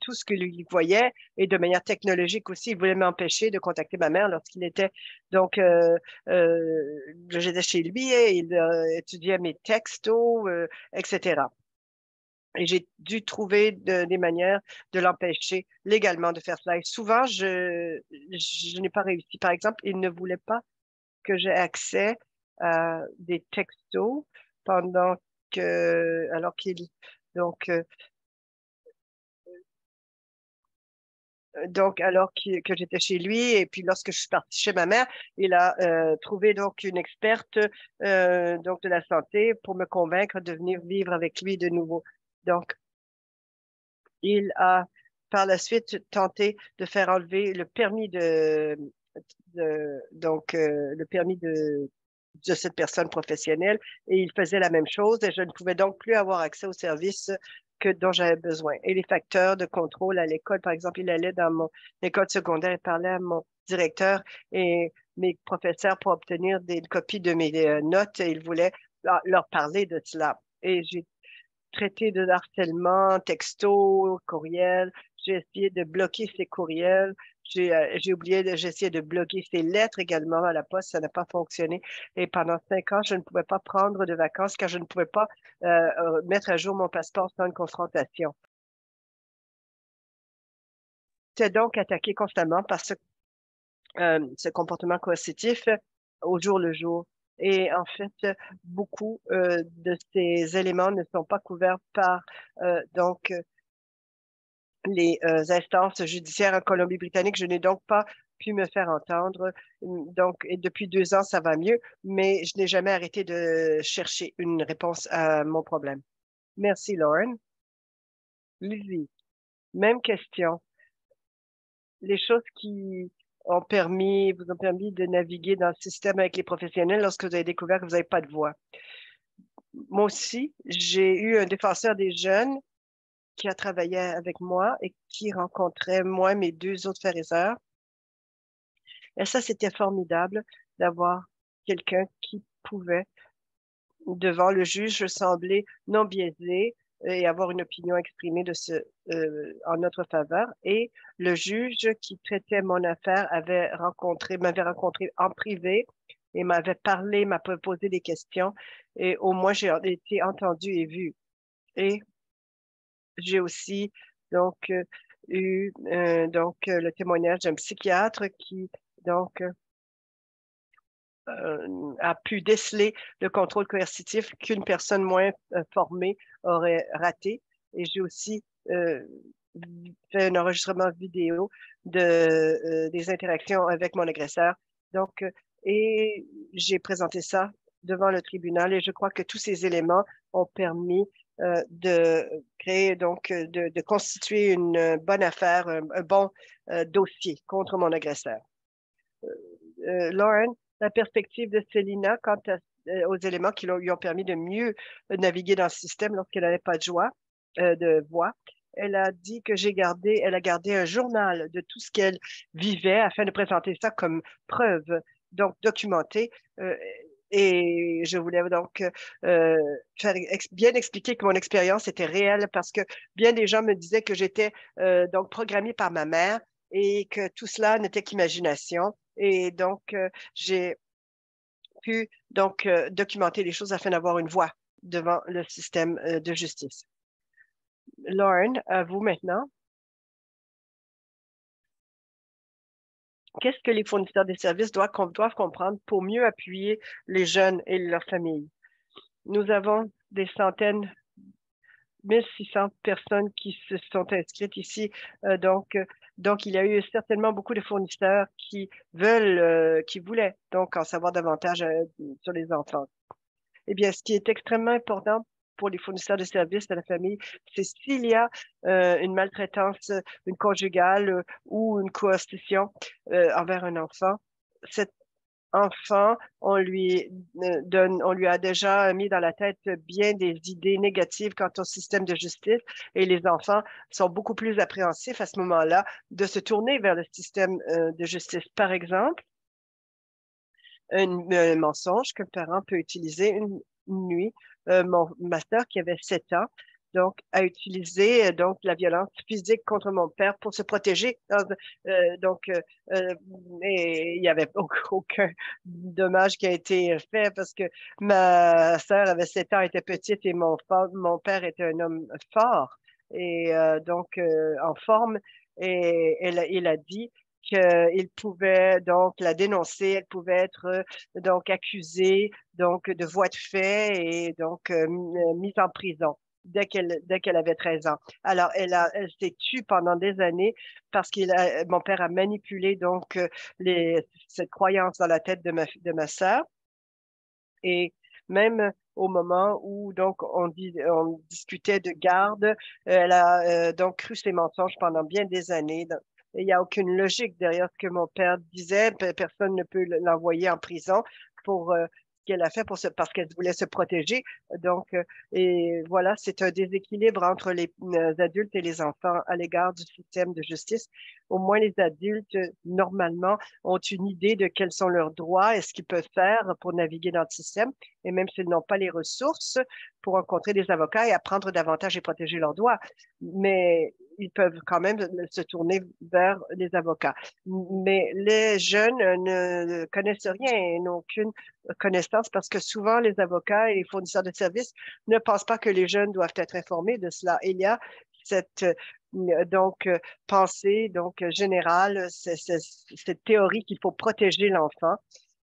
tout ce qu'il voyait et de manière technologique aussi. Il voulait m'empêcher de contacter ma mère lorsqu'il était. Donc, euh, euh j'étais chez lui et il euh, étudiait mes textos, euh, etc. Et j'ai dû trouver des manières de l'empêcher légalement de faire cela. Et souvent, je, je n'ai pas réussi. Par exemple, il ne voulait pas que j'ai accès à des textos pendant que, alors qu'il donc, donc alors que, j'étais chez lui et puis lorsque je suis partie chez ma mère, il a euh, trouvé donc une experte euh, donc de la santé pour me convaincre de venir vivre avec lui de nouveau. Donc il a par la suite tenté de faire enlever le permis de, donc euh, le permis de de cette personne professionnelle et il faisait la même chose et je ne pouvais donc plus avoir accès au services que, dont j'avais besoin. Et les facteurs de contrôle à l'école, par exemple, il allait dans mon école secondaire et parlait à mon directeur et mes professeurs pour obtenir des copies de mes euh, notes et il voulait leur parler de cela. Et j'ai traité de harcèlement, texto, courriel. J'ai essayé de bloquer ces courriels. Euh, j'ai oublié, j'essayais de bloquer ces lettres également à la poste, ça n'a pas fonctionné. Et pendant cinq ans, je ne pouvais pas prendre de vacances car je ne pouvais pas euh, euh, mettre à jour mon passeport sans une confrontation. J'étais donc attaqué constamment par ce, ce comportement coercitif au jour le jour. Et en fait, beaucoup de ces éléments ne sont pas couverts par donc les euh, instances judiciaires en Colombie-Britannique. Je n'ai donc pas pu me faire entendre. Donc, et depuis deux ans, ça va mieux, mais je n'ai jamais arrêté de chercher une réponse à mon problème. Merci, Lauren. Lizzie, même question. Les choses qui ont permis, vous ont permis de naviguer dans le système avec les professionnels lorsque vous avez découvert que vous n'avez pas de voix. Moi aussi, j'ai eu un défenseur des jeunes qui a travaillé avec moi et qui rencontrait moi mes deux autres frères et Et ça, c'était formidable d'avoir quelqu'un qui pouvait, devant le juge, sembler non biaisé et avoir une opinion exprimée de ce, euh, en notre faveur. Et le juge qui traitait mon affaire avait rencontré, m'avait rencontré en privé et m'avait parlé, m'a posé des questions. Et au moins, j'ai été entendue et vue. Et j'ai aussi donc euh, eu euh, donc euh, le témoignage d'un psychiatre qui donc a pu déceler le contrôle coercitif qu'une personne moins formée aurait raté. Et j'ai aussi fait un enregistrement vidéo de, des interactions avec mon agresseur. Donc, et j'ai présenté ça devant le tribunal et je crois que tous ces éléments ont permis euh, de créer, donc, de, constituer une bonne affaire, un, bon euh, dossier contre mon agresseur. Euh, Lauren, la perspective de Célina quant aux éléments qui lui ont permis de mieux naviguer dans le système lorsqu'elle n'avait pas de joie, de voix, elle a dit que j'ai gardé, elle a gardé un journal de tout ce qu'elle vivait afin de présenter ça comme preuve, donc documentée et je voulais donc euh, bien expliquer que mon expérience était réelle parce que bien des gens me disaient que j'étais euh, donc programmée par ma mère et que tout cela n'était qu'imagination. Et donc, euh, j'ai pu donc documenter les choses afin d'avoir une voix devant le système de justice. Lauren, à vous maintenant. Qu'est-ce que les fournisseurs des services doivent, comprendre pour mieux appuyer les jeunes et leurs familles? Nous avons des centaines 1600 personnes qui se sont inscrites ici. Euh, donc, euh, donc, il y a eu certainement beaucoup de fournisseurs qui veulent, euh, qui voulaient donc en savoir davantage sur les enfants. Eh bien, ce qui est extrêmement important pour les fournisseurs de services à la famille, c'est s'il y a euh, une maltraitance, une conjugale euh, ou une coercition euh, envers un enfant. Cet enfant, on lui on lui a déjà mis dans la tête bien des idées négatives quant au système de justice et les enfants sont beaucoup plus appréhensifs à ce moment-là de se tourner vers le système de justice. Par exemple, un, mensonge mensonge qu'un parent peut utiliser une nuit euh, mon, ma sœur qui avait 7 ans, donc, a utilisé euh, donc la violence physique contre mon père pour se protéger. Ah, ben, euh, donc, euh, il n'y avait aucun dommage qui a été fait parce que ma sœur avait 7 ans, était petite et mon, mon père était un homme fort et donc en forme. Et elle, il a dit il pouvait donc la dénoncer, elle pouvait être euh, donc accusée donc de voies de fait et donc euh, euh, mise en prison dès qu'elle dès qu'elle avait 13 ans. Alors elle a elle s'est tue pendant des années parce que mon père a manipulé donc cette croyance dans la tête de ma de ma sœur et même au moment où donc on, on discutait de garde, elle a donc cru ses mensonges pendant bien des années il n'y a aucune logique derrière ce que mon père disait. Personne ne peut l'envoyer en prison pour euh, ce qu'elle a fait parce qu'elle voulait se protéger. Donc, euh, et voilà, c'est un déséquilibre entre les, les, euh, adultes et les enfants à l'égard du système de justice. Au moins, les adultes, normalement, ont une idée de quels sont leurs droits et ce qu'ils peuvent faire pour naviguer dans le système. Et même s'ils n'ont pas les ressources pour rencontrer des avocats et apprendre davantage et protéger leurs droits. Mais ils peuvent quand même se tourner vers les avocats. Mais les jeunes ne connaissent rien et n'ont aucune connaissance parce que souvent les avocats et les fournisseurs de services ne pensent pas que les jeunes doivent être informés de cela. Il y a cette euh, donc euh, pensée donc générale, cette théorie qu'il faut protéger l'enfant.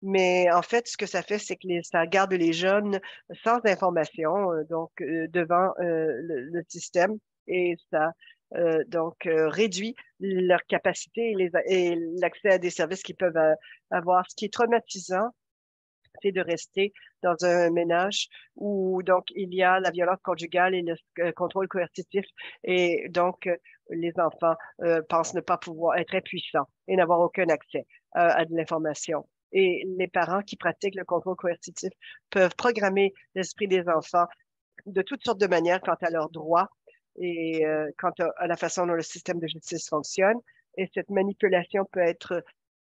Mais en fait, ce que ça fait, c'est que ça garde les jeunes sans information, euh, donc devant le, le, système, et ça euh, donc euh, réduit leur capacité et l'accès à des services qu'ils peuvent euh, avoir. Ce qui est traumatisant, c'est de rester dans un ménage où donc il y a la violence conjugale et le contrôle coercitif et donc les enfants pensent ne pas pouvoir être impuissants et n'avoir aucun accès à de l'information et les parents qui pratiquent le contrôle coercitif peuvent programmer l'esprit des enfants de toutes sortes de manières quant à leurs droits et euh, quant à, la façon dont le système de justice fonctionne. Et cette manipulation peut être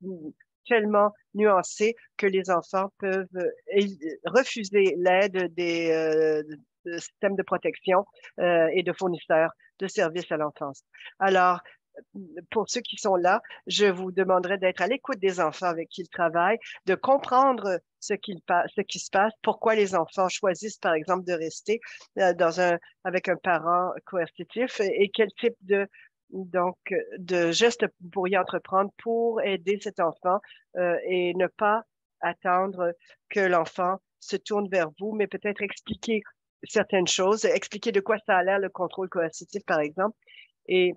euh, tellement nuancée que les enfants peuvent euh, refuser l'aide des systèmes de protection et de fournisseurs de services à l'enfance. Alors, pour ceux qui sont là, je vous demanderai d'être à l'écoute des enfants avec qui ils travaillent, de comprendre ce, qui se passe, pourquoi les enfants choisissent, par exemple, de rester euh, dans avec un parent coercitif et quel type de, donc, de gestes vous pourriez entreprendre pour aider cet enfant euh, et ne pas attendre que l'enfant se tourne vers vous, mais peut-être expliquer certaines choses, expliquer de quoi ça a l'air le contrôle coercitif, par exemple, et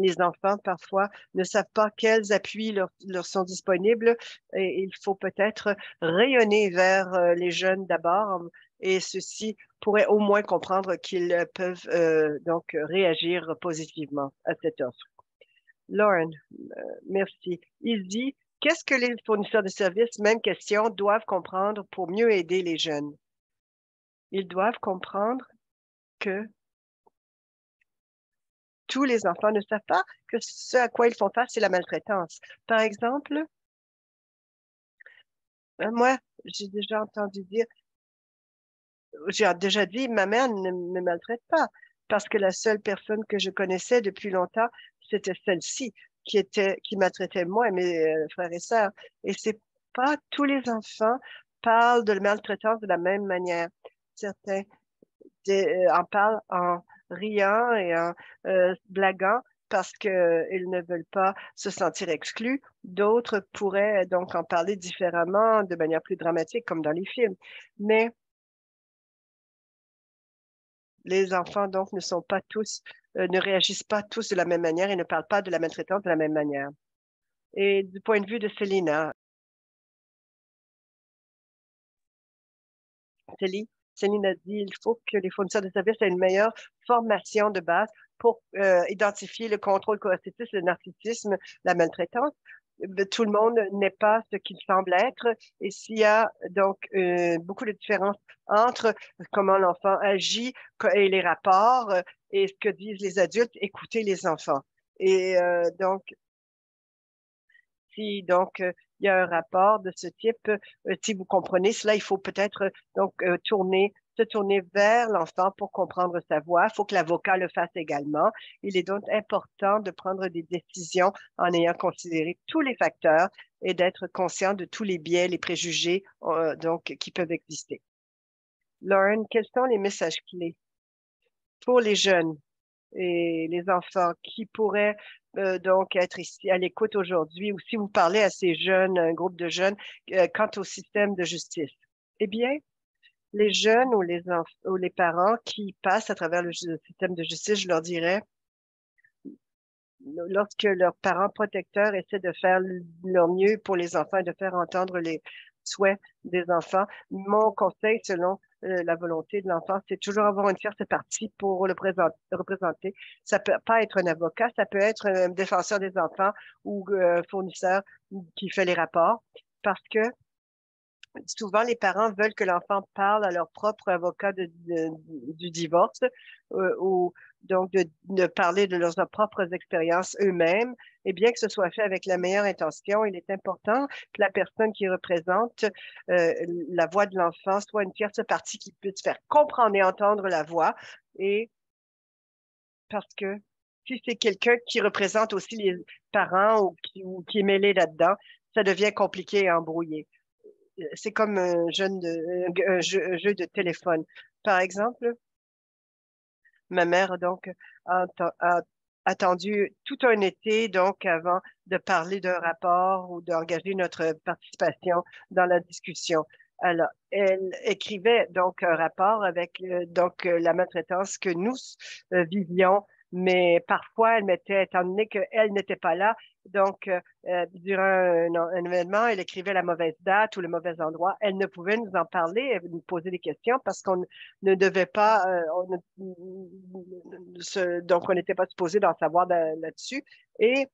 les enfants parfois ne savent pas quels appuis leur, sont disponibles et il faut peut-être rayonner vers euh, les jeunes d'abord et ceux-ci pourraient au moins comprendre qu'ils peuvent euh, donc réagir positivement à cette offre. Lauren, euh, merci. Il dit, qu'est-ce que les fournisseurs de services, même question, doivent comprendre pour mieux aider les jeunes? Ils doivent comprendre que tous les enfants ne savent pas que ce à quoi ils font face, c'est la maltraitance. Par exemple, euh, moi, j'ai déjà entendu dire, j'ai déjà dit, ma mère ne me maltraite pas, parce que la seule personne que je connaissais depuis longtemps, c'était celle-ci qui était, qui maltraitait moi et mes euh, frères et sœurs. Et c'est pas tous les enfants parlent de la maltraitance de la même manière. Certains euh, en parlent en riant et en euh, blaguant parce qu'ils euh, ne veulent pas se sentir exclus. D'autres pourraient euh, donc en parler différemment, de manière plus dramatique, comme dans les films. Mais les enfants, donc, ne sont pas tous, ne réagissent pas tous de la même manière et ne parlent pas de la maltraitance de la même manière. Et du point de vue de Célina, Célie, Céline a dit, il faut que les fournisseurs de services aient une meilleure formation de base pour euh, identifier le contrôle coercitif, le narcissisme, la maltraitance. Tout le monde n'est pas ce qu'il semble être. Et s'il y a donc euh, beaucoup de différences entre comment l'enfant agit et les rapports et ce que disent les adultes, écoutez les enfants. Et euh, donc, si donc il y a un rapport de ce type. Euh, si vous comprenez cela, il faut peut-être euh, donc euh, tourner se tourner vers l'enfant pour comprendre sa voix. Il faut que l'avocat le fasse également. Il est donc important de prendre des décisions en ayant considéré tous les facteurs et d'être conscient de tous les biais, les préjugés donc, qui peuvent exister. Lauren, quels sont les messages clés pour les jeunes et les enfants qui pourraient euh, donc être ici à l'écoute aujourd'hui ou si vous parlez à ces jeunes, un groupe de jeunes, euh, quant au système de justice? Eh bien, les jeunes ou les, ou les parents qui passent à travers le système de justice, je leur dirais, lorsque leurs parents protecteurs essaient de faire leur mieux pour les enfants et de faire entendre les souhaits des enfants, mon conseil selon euh, la volonté de l'enfant, c'est toujours avoir une tierce partie pour le représenter. Ça peut pas être un avocat, ça peut être un défenseur des enfants ou un euh, fournisseur qui fait les rapports parce que souvent les parents veulent que l'enfant parle à leur propre avocat du divorce euh, ou donc de, parler de leurs propres expériences eux-mêmes. Et bien que ce soit fait avec la meilleure intention, il est important que la personne qui représente euh, la voix de l'enfant soit une tierce partie qui puisse faire comprendre et entendre la voix. Et parce que si c'est quelqu'un qui représente aussi les parents ou qui, ou qui est mêlé là-dedans, ça devient compliqué et embrouillé. Euh, c'est comme un, jeu, de téléphone. Par exemple, ma mère donc a, attendu tout un été, donc, avant de parler d'un rapport ou d'engager notre participation dans la discussion. Alors, elle écrivait donc un rapport avec euh, donc euh, la maltraitance que nous vivions, mais parfois elle mettait, étant donné qu'elle n'était pas là, donc, euh, euh, durant un, événement, elle écrivait la mauvaise date ou le mauvais endroit. Elle ne pouvait nous en parler, nous poser des questions parce qu'on ne devait pas, euh, donc on n'était pas supposé d'en savoir là-dessus. Et,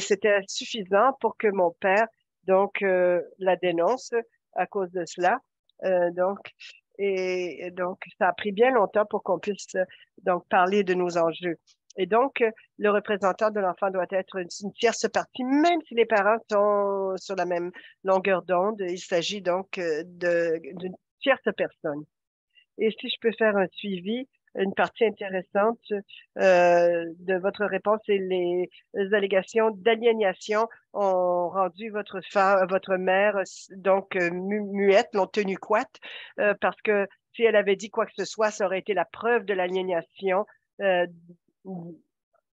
c'était suffisant pour que mon père, donc, la dénonce à cause de cela. donc, et donc, ça a pris bien longtemps pour qu'on puisse donc parler de nos enjeux. Et donc, euh, le représentant de l'enfant doit être une, tierce partie, même si les parents sont sur la même longueur d'onde. Il s'agit donc euh, d'une tierce personne. Et si je peux faire un suivi, une partie intéressante euh, de votre réponse et les, allégations d'aliénation ont rendu votre femme, votre mère donc muette, l'ont tenue couette, parce que si elle avait dit quoi que ce soit, ça aurait été la preuve de l'aliénation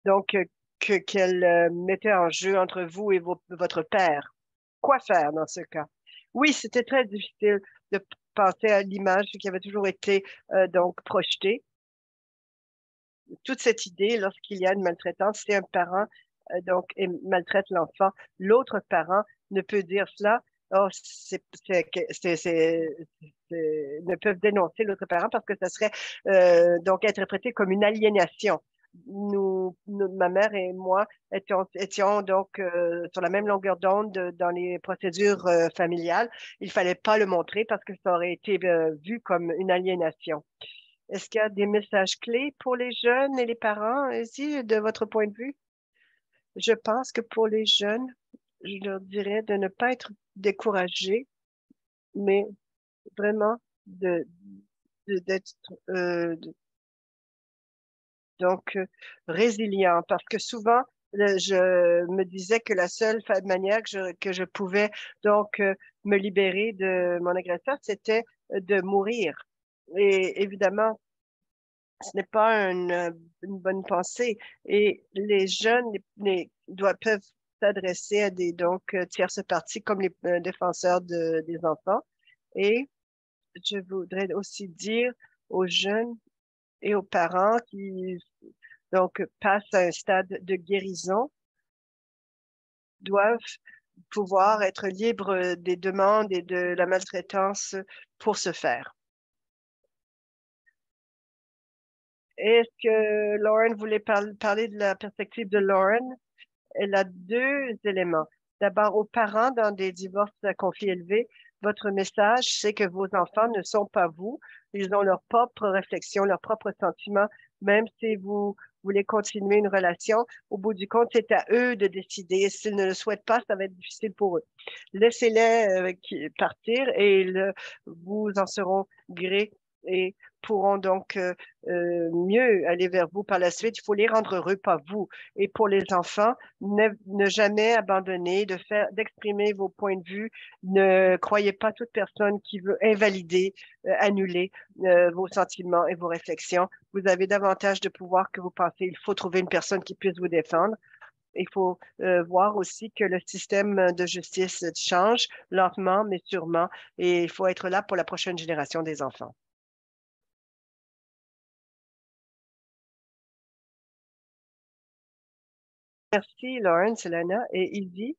donc euh, qu'elle euh, mettait en jeu entre vous et votre père. Quoi faire dans ce cas? Oui, c'était très difficile de penser à l'image qui avait toujours été euh, donc projetée. Toute cette idée, lorsqu'il y a une maltraitance, si un parent donc et maltraite l'enfant, l'autre parent ne peut dire cela. Oh, ne peuvent dénoncer l'autre parent parce que ça serait donc interprété comme une aliénation nous, ma mère et moi étions, donc euh, sur la même longueur d'onde dans les procédures euh, familiales. Il fallait pas le montrer parce que ça aurait été euh, vu comme une aliénation. Est-ce qu'il y a des messages clés pour les jeunes et les parents ici, de votre point de vue? Je pense que pour les jeunes, je leur dirais de ne pas être découragés, mais vraiment de, d'être donc euh, résilient, parce que souvent, euh, je me disais que la seule manière que je, que je pouvais donc euh, me libérer de mon agresseur, c'était de mourir. Et évidemment, ce n'est pas une, bonne pensée. Et les jeunes doivent, peuvent s'adresser à des donc tierces parties comme les défenseurs des enfants. Et je voudrais aussi dire aux jeunes et aux parents qui donc passent à un stade de guérison doivent pouvoir être libres des demandes et de la maltraitance pour ce faire. Est-ce que Lauren voulait parler de la perspective de Lauren? Elle a deux éléments. D'abord, aux parents dans des divorces à conflit élevé, votre message, c'est que vos enfants ne sont pas vous. Ils ont leur propre réflexion, leurs propres sentiments, même si vous voulez continuer une relation. Au bout du compte, c'est à eux de décider. S'ils ne le souhaitent pas, ça va être difficile pour eux. Laissez-les euh, partir et vous en seront gré et pourront donc euh, euh, mieux aller vers vous par la suite. Il faut les rendre heureux par vous. Et pour les enfants, ne, jamais abandonner, de faire, d'exprimer vos points de vue. Ne croyez pas toute personne qui veut invalider, euh, annuler vos sentiments et vos réflexions. Vous avez davantage de pouvoir que vous pensez. Il faut trouver une personne qui puisse vous défendre. Il faut voir aussi que le système de justice change lentement mais sûrement et il faut être là pour la prochaine génération des enfants. Merci Lauren, Selena et Izzy.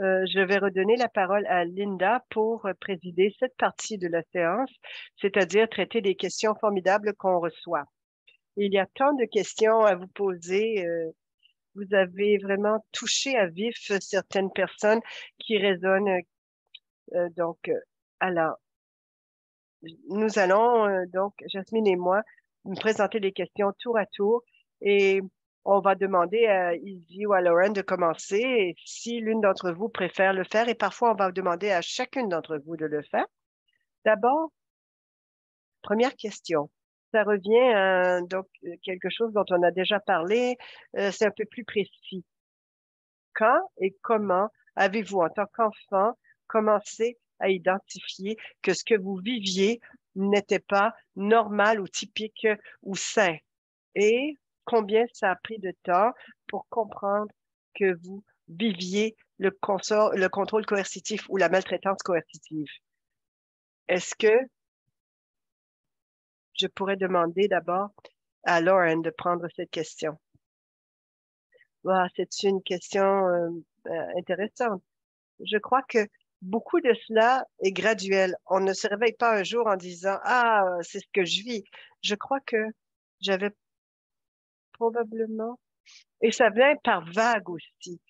Euh, je vais redonner la parole à Linda pour euh, présider cette partie de la séance, c'est-à-dire traiter des questions formidables qu'on reçoit. Il y a tant de questions à vous poser. Euh, vous avez vraiment touché à vif certaines personnes qui résonnent. donc, alors, nous allons, donc, Jasmine et moi, nous présenter les questions tour à tour et on va demander à Izzy ou à Lauren de commencer si l'une d'entre vous préfère le faire. Et parfois, on va demander à chacune d'entre vous de le faire. D'abord, première question. Ça revient à donc, quelque chose dont on a déjà parlé. Euh, c'est un peu plus précis. Quand et comment avez-vous, en tant qu'enfant, commencé à identifier que ce que vous viviez n'était pas normal ou typique ou sain? Et combien ça a pris de temps pour comprendre que vous viviez le, contrôle coercitif ou la maltraitance coercitive. Est-ce que je pourrais demander d'abord à Lauren de prendre cette question? c'est une question euh, euh, intéressante. Je crois que beaucoup de cela est graduel. On ne se réveille pas un jour en disant Ah, c'est ce que je vis. Je crois que j'avais probablement. Et ça vient par vague aussi.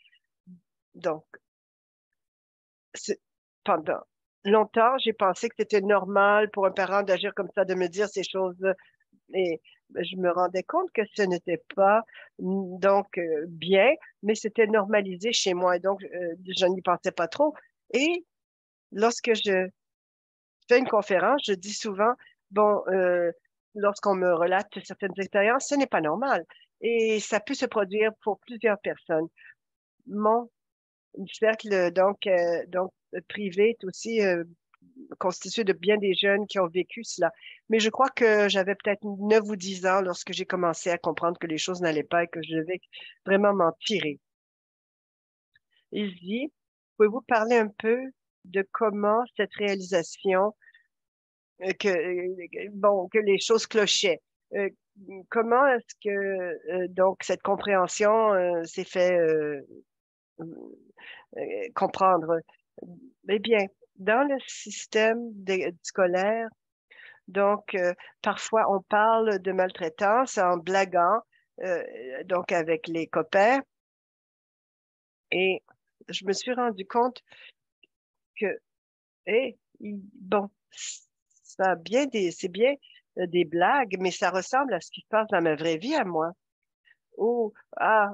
Donc, pendant longtemps, j'ai pensé que c'était normal pour un parent d'agir comme ça, de me dire ces choses. Et je me rendais compte que ce n'était pas donc euh, bien, mais c'était normalisé chez moi. Et donc, euh, je n'y pensais pas trop. Et lorsque je fais une conférence, je dis souvent, bon, euh, lorsqu'on me relate certaines expériences, ce n'est pas normal. Et ça peut se produire pour plusieurs personnes. Mon cercle donc, euh, donc euh, privé est aussi euh, constitué de bien des jeunes qui ont vécu cela. Mais je crois que j'avais peut-être 9 ou 10 ans lorsque j'ai commencé à comprendre que les choses n'allaient pas et que je devais vraiment m'en tirer. Il dit, pouvez-vous parler un peu de comment cette réalisation euh, que, euh, bon, que les choses clochaient. Euh, comment est-ce que donc cette compréhension s'est fait comprendre Eh bien, dans le système scolaire, donc parfois on parle de maltraitance en blaguant, donc avec les copains, et je me suis rendu compte que, eh, bon, Bien c'est bien euh, des blagues, mais ça ressemble à ce qui se passe dans ma vraie vie à moi. Ou oh, ah,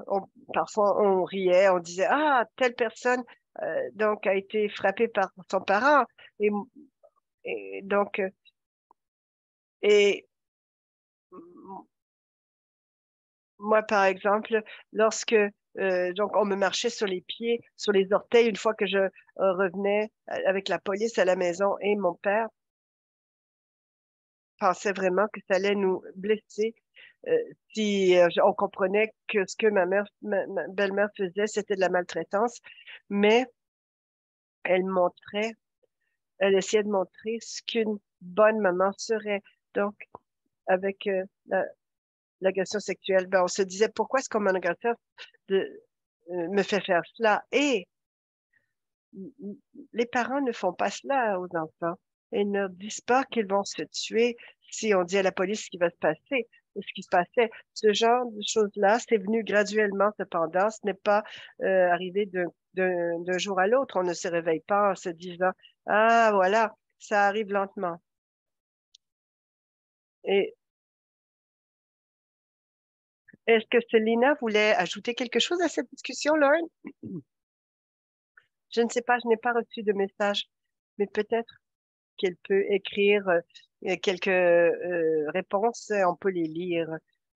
parfois on riait, on disait ah telle personne euh, donc a été frappée par son parent et, donc euh, et moi par exemple lorsque donc, on me marchait sur les pieds, sur les orteils, une fois que je revenais avec la police à la maison et mon père pensais vraiment que ça allait nous blesser. Euh, si euh, on comprenait que ce que ma mère, ma, belle-mère faisait, c'était de la maltraitance, mais elle montrait, elle essayait de montrer ce qu'une bonne maman serait. Donc, avec euh, l'agression sexuelle, ben, on se disait pourquoi est-ce qu'on m'a de, euh, me fait faire cela Et les parents ne font pas cela aux enfants. Ils ne disent pas qu'ils vont se tuer si on dit à la police ce qui va se passer ou ce qui se passait. Ce genre de choses-là, c'est venu graduellement, cependant. Ce n'est pas euh, arrivé d'un jour à l'autre. On ne se réveille pas en se disant Ah, voilà, ça arrive lentement. Et est-ce que Céline voulait ajouter quelque chose à cette discussion, Lauren? Je ne sais pas, je n'ai pas reçu de message, mais peut-être qu'elle peut écrire euh, quelques euh, réponses, on peut les lire.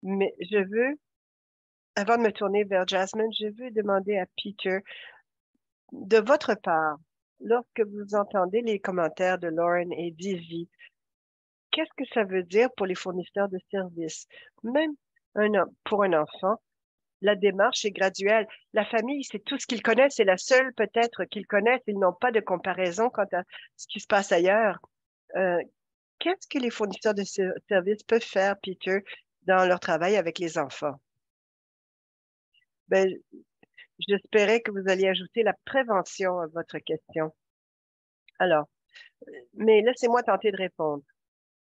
Mais je veux, avant de me tourner vers Jasmine, je veux demander à Peter, de votre part, lorsque vous entendez les commentaires de Lauren et Dizzy, qu'est-ce que ça veut dire pour les fournisseurs de services? Même un, pour un enfant, la démarche est graduelle. La famille, c'est tout ce qu'ils connaissent, c'est la seule peut-être qu'ils connaissent. Ils n'ont pas de comparaison quant à ce qui se passe ailleurs. Euh, qu'est-ce que les fournisseurs de services peuvent faire, Peter, dans leur travail avec les enfants? Ben, J'espérais que vous alliez ajouter la prévention à votre question. Alors, mais laissez-moi tenter de répondre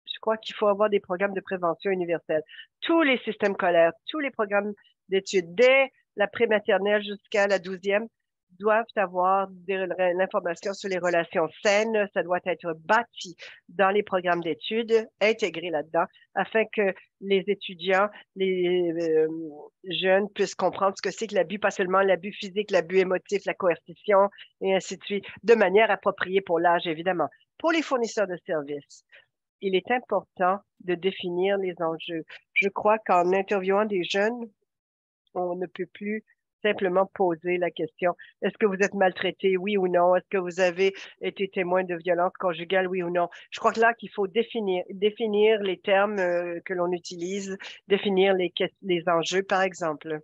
je crois qu'il faut avoir des programmes de prévention universels. Tous les systèmes scolaires, tous les programmes d'études dès la maternelle jusqu'à la douzième doivent avoir l'information sur les relations saines. Ça doit être bâti dans les programmes d'études, intégré là-dedans, afin que les étudiants, les euh, jeunes puissent comprendre ce que c'est que l'abus, pas seulement l'abus physique, l'abus émotif, la coercition, et ainsi de suite, de manière appropriée pour l'âge, évidemment. Pour les fournisseurs de services, il est important de définir les enjeux. Je crois qu'en interviewant des jeunes, on ne peut plus simplement poser la question. Est-ce que vous êtes maltraité, oui ou non? Est-ce que vous avez été témoin de violence conjugale, oui ou non? Je crois que là qu'il faut définir, définir les termes euh, que l'on utilise, définir les, les enjeux, par exemple.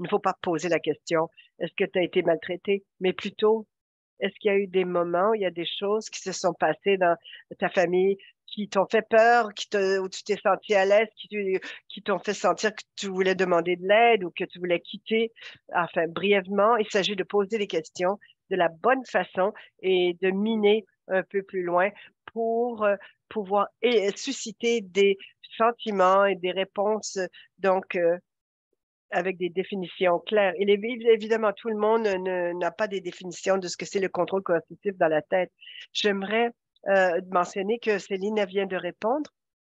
Il ne faut pas poser la question, est-ce que tu as été maltraité? Mais plutôt, est-ce qu'il y a eu des moments, il y a des choses qui se sont passées dans ta famille, qui t'ont fait peur, qui te, où tu t'es senti à l'aise, qui, qui t'ont fait sentir que tu voulais demander de l'aide ou que tu voulais quitter. Enfin, brièvement, il s'agit de poser les questions de la bonne façon et de miner un peu plus loin pour euh, pouvoir susciter des sentiments et des réponses donc euh, avec des définitions claires. et évidemment, tout le monde n'a pas des définitions de ce que c'est le contrôle coercitif dans la tête. J'aimerais euh, mentionné que Céline vient de répondre.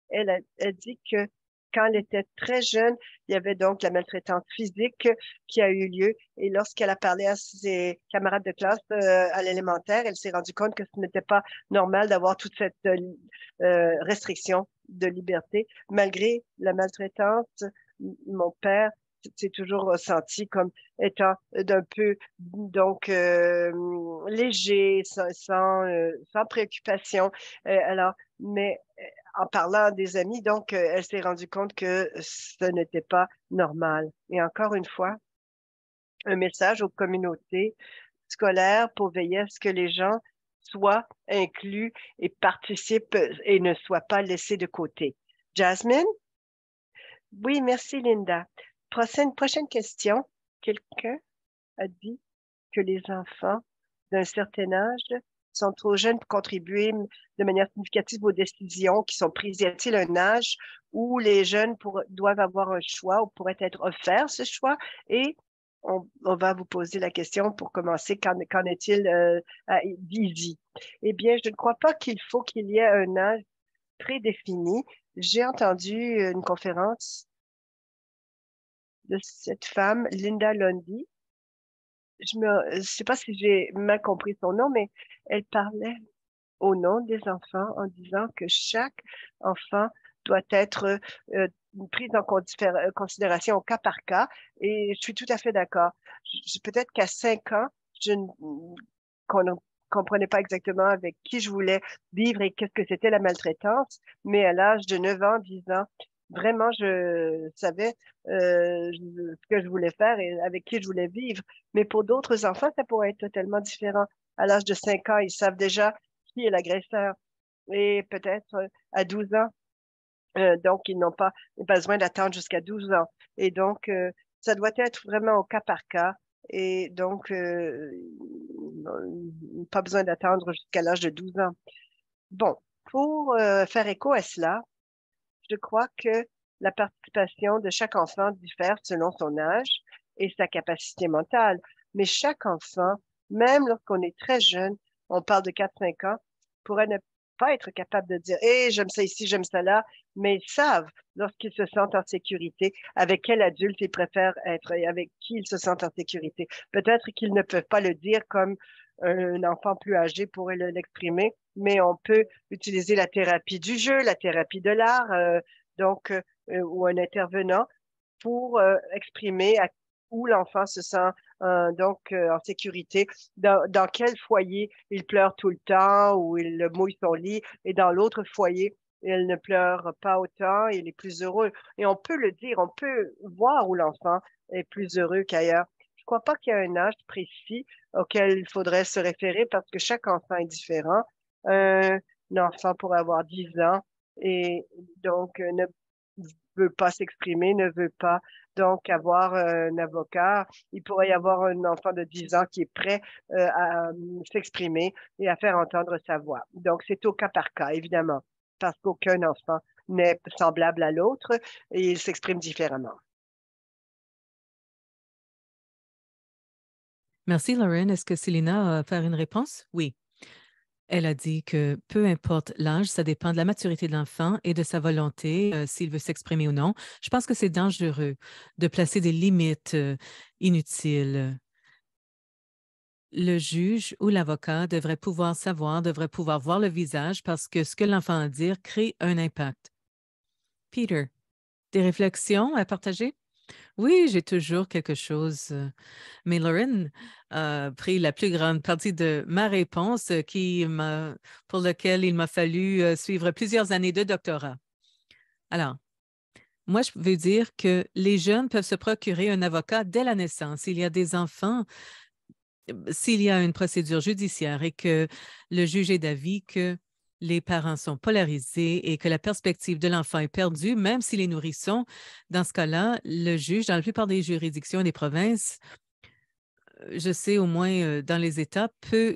Elle a, dit que quand elle était très jeune, il y avait donc la maltraitance physique qui a eu lieu. Et lorsqu'elle a parlé à ses camarades de classe euh, à l'élémentaire, elle s'est rendu compte que ce n'était pas normal d'avoir toute cette euh, restriction de liberté. Malgré la maltraitance, mon père c'est toujours ressenti comme étant d'un peu donc euh, léger, sans, euh, préoccupation. Euh, alors, mais en parlant des amis, donc, elle s'est rendue compte que ce n'était pas normal. Et encore une fois, un message aux communautés scolaires pour veiller à ce que les gens soient inclus et participent et ne soient pas laissés de côté. Jasmine? Oui, merci Linda. Prochaine, question. Quelqu'un a dit que les enfants d'un certain âge sont trop jeunes pour contribuer de manière significative aux décisions qui sont prises. Y a-t-il un âge où les jeunes doivent avoir un choix ou pourraient être offerts ce choix? Et on, va vous poser la question pour commencer. Qu'en, est-il euh, Eh bien, je ne crois pas qu'il faut qu'il y ait un âge prédéfini. J'ai entendu une conférence de cette femme, Linda Lundy. Je ne euh, sais pas si j'ai mal compris son nom, mais elle parlait au nom des enfants en disant que chaque enfant doit être euh, euh, pris prise en considération au cas par cas. Et je suis tout à fait d'accord. Peut-être qu'à cinq ans, je ne comprenais pas exactement avec qui je voulais vivre et qu'est-ce que c'était la maltraitance, mais à l'âge de 9 ans, 10 ans, vraiment, je savais euh, ce que je voulais faire et avec qui je voulais vivre. Mais pour d'autres enfants, ça pourrait être totalement différent. À l'âge de 5 ans, ils savent déjà qui est l'agresseur. Et peut-être euh, à 12 ans, euh, donc ils n'ont pas besoin d'attendre jusqu'à 12 ans. Et donc, ça doit être vraiment au cas par cas. Et donc, pas besoin d'attendre jusqu'à l'âge de 12 ans. Bon, pour faire écho à cela, je crois que la participation de chaque enfant diffère selon son âge et sa capacité mentale. Mais chaque enfant, même lorsqu'on est très jeune, on parle de 4-5 ans, pourrait ne pas être capable de dire Hé, j'aime ça ici, j'aime ça là, mais ils savent lorsqu'ils se sentent en sécurité avec quel adulte ils préfèrent être et avec qui ils se sentent en sécurité. Peut-être qu'ils ne peuvent pas le dire comme un enfant plus âgé pourrait l'exprimer, mais on peut utiliser la thérapie du jeu, la thérapie de l'art, euh, donc euh, euh, ou un intervenant pour exprimer à où l'enfant se sent donc en sécurité, dans, dans, quel foyer il pleure tout le temps ou il mouille son lit, et dans l'autre foyer il ne pleure pas autant, il est plus heureux. Et on peut le dire, on peut voir où l'enfant est plus heureux qu'ailleurs. Je ne crois pas qu'il y a un âge précis auquel il faudrait se référer parce que chaque enfant est différent un euh, enfant pourrait avoir 10 ans et donc euh, ne veut pas s'exprimer, ne veut pas donc avoir euh, un avocat. Il pourrait y avoir un enfant de 10 ans qui est prêt à s'exprimer et à faire entendre sa voix. Donc, c'est au cas par cas, évidemment, parce qu'aucun enfant n'est semblable à l'autre et il s'exprime différemment. Merci, Lauren. Est-ce que Célina va faire une réponse? Oui. Elle a dit que peu importe l'âge, ça dépend de la maturité de l'enfant et de sa volonté, euh, s'il veut s'exprimer ou non. Je pense que c'est dangereux de placer des limites euh, inutiles. Le juge ou l'avocat devrait pouvoir savoir, devrait pouvoir voir le visage parce que ce que l'enfant a à dire crée un impact. Peter, des réflexions à partager? Oui, j'ai toujours quelque chose. Mais Lauren a pris la plus grande partie de ma réponse qui pour laquelle il m'a fallu suivre plusieurs années de doctorat. Alors, moi, je veux dire que les jeunes peuvent se procurer un avocat dès la naissance. S'il y a des enfants euh, s'il y a une procédure judiciaire et que le juge est d'avis que les parents sont polarisés et que la perspective de l'enfant est perdue, même si les nourrissons, dans ce cas-là, le juge, dans la plupart des juridictions des provinces, euh, je sais au moins euh, dans les États, peut,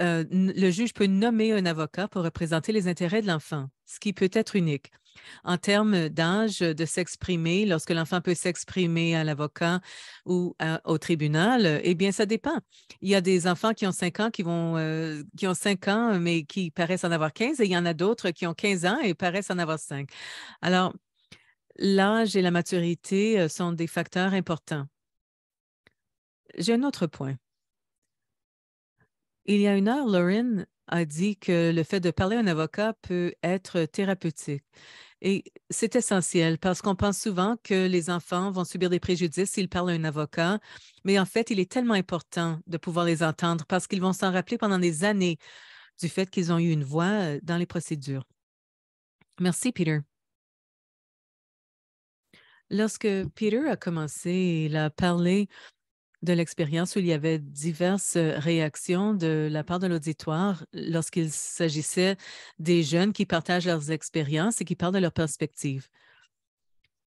euh, le juge peut nommer un avocat pour représenter les intérêts de l'enfant, ce qui peut être unique en termes d'âge, de s'exprimer, lorsque l'enfant peut s'exprimer à l'avocat ou au tribunal, eh bien, ça dépend. Il y a des enfants qui ont 5 ans, qui, vont, euh, qui ont 5 ans, mais qui paraissent en avoir 15, et il y en a d'autres qui ont 15 ans et paraissent en avoir 5. Alors, l'âge et la maturité euh, sont des facteurs importants. J'ai un autre point. Il y a une heure, Lauren, a dit que le fait de parler à un avocat peut être thérapeutique. Et c'est essentiel parce qu'on pense souvent que les enfants vont subir des préjudices s'ils parlent à un avocat, mais en fait, il est tellement important de pouvoir les entendre parce qu'ils vont s'en rappeler pendant des années du fait qu'ils ont eu une voix euh, dans les procédures. Merci, Peter. Lorsque Peter a commencé, il a parlé de l'expérience où il y avait diverses euh, réactions de la part de l'auditoire lorsqu'il s'agissait des jeunes qui partagent leurs expériences et qui parlent de leurs perspectives.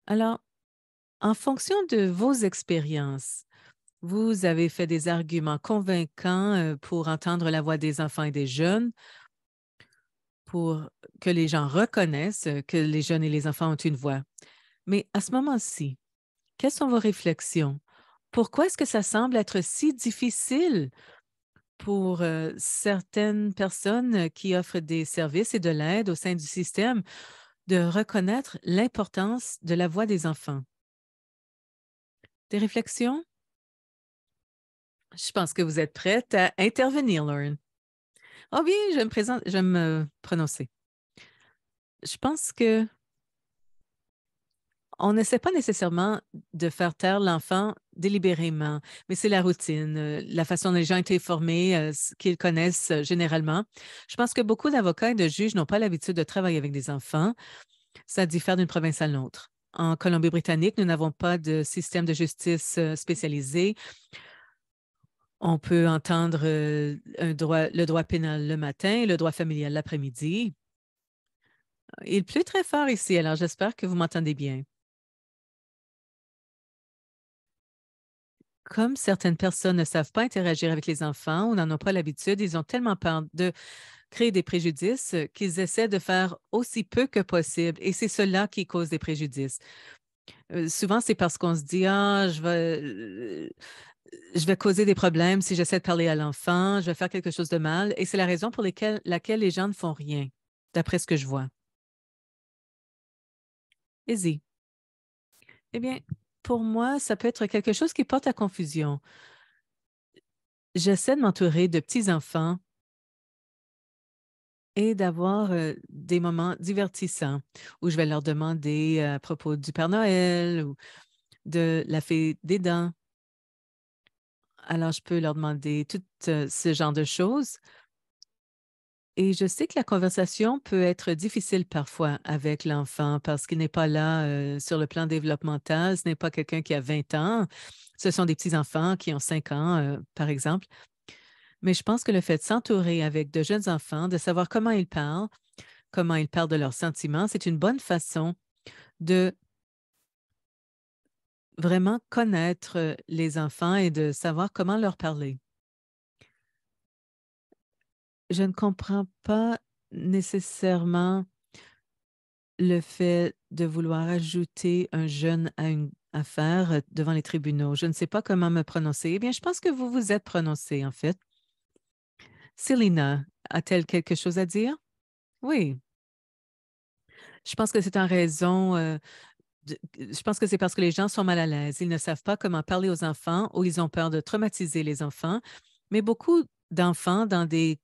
Alors, en fonction de vos expériences, vous avez fait des arguments convaincants euh, pour entendre la voix des enfants et des jeunes, pour que les gens reconnaissent que les jeunes et les enfants ont une voix. Mais à ce moment-ci, quelles sont vos réflexions? Pourquoi est-ce que ça semble être si difficile pour euh, certaines personnes euh, qui offrent des services et de l'aide au sein du système de reconnaître l'importance de la voix des enfants? Des réflexions? Je pense que vous êtes prête à intervenir, Lauren. Oh oui, je me présente, je vais me prononcer. Je pense que on n'essaie pas nécessairement de faire taire l'enfant délibérément, mais c'est la routine, euh, la façon dont les gens ont été formés, euh, ce qu'ils connaissent euh, généralement. Je pense que beaucoup d'avocats et de juges n'ont pas l'habitude de travailler avec des enfants. Ça diffère d'une province à l'autre. En Colombie-Britannique, nous n'avons pas de système de justice spécialisé. On peut entendre le droit pénal le matin et le droit familial l'après-midi. Il pleut très fort ici, alors j'espère que vous m'entendez bien. comme certaines personnes ne savent pas interagir avec les enfants ou n'en ont pas l'habitude, ils ont tellement peur de créer des préjudices euh, qu'ils essaient de faire aussi peu que possible. Et c'est cela qui cause des préjudices. Euh, souvent, c'est parce qu'on se dit, ah, euh, je vais, causer des problèmes si j'essaie de parler à l'enfant, je vais faire quelque chose de mal. Et c'est la raison pour laquelle, laquelle les gens ne font rien, d'après ce que je vois. Easy. Eh bien, pour moi, ça peut être quelque chose qui porte à confusion. J'essaie de m'entourer de petits-enfants et d'avoir euh, des moments divertissants où je vais leur demander euh, à propos du Père Noël ou de la fée des dents. Alors, je peux leur demander tout euh, ce genre de choses et je sais que la conversation peut être difficile parfois avec l'enfant parce qu'il n'est pas là euh, sur le plan développemental, ce n'est pas quelqu'un qui a 20 ans, ce sont des petits-enfants qui ont 5 ans, euh, par exemple. Mais je pense que le fait de s'entourer avec de jeunes enfants, de savoir comment ils parlent, comment ils parlent de leurs sentiments, c'est une bonne façon de vraiment connaître euh, les enfants et de savoir comment leur parler je ne comprends pas nécessairement le fait de vouloir ajouter un jeune à une affaire devant les tribunaux. Je ne sais pas comment me prononcer. Eh bien, je pense que vous vous êtes prononcé, en fait. Célina, a-t-elle quelque chose à dire? Oui. Je pense que c'est en raison euh, je pense que c'est parce que les gens sont mal à l'aise. Ils ne savent pas comment parler aux enfants ou ils ont peur de traumatiser les enfants. Mais beaucoup d'enfants dans des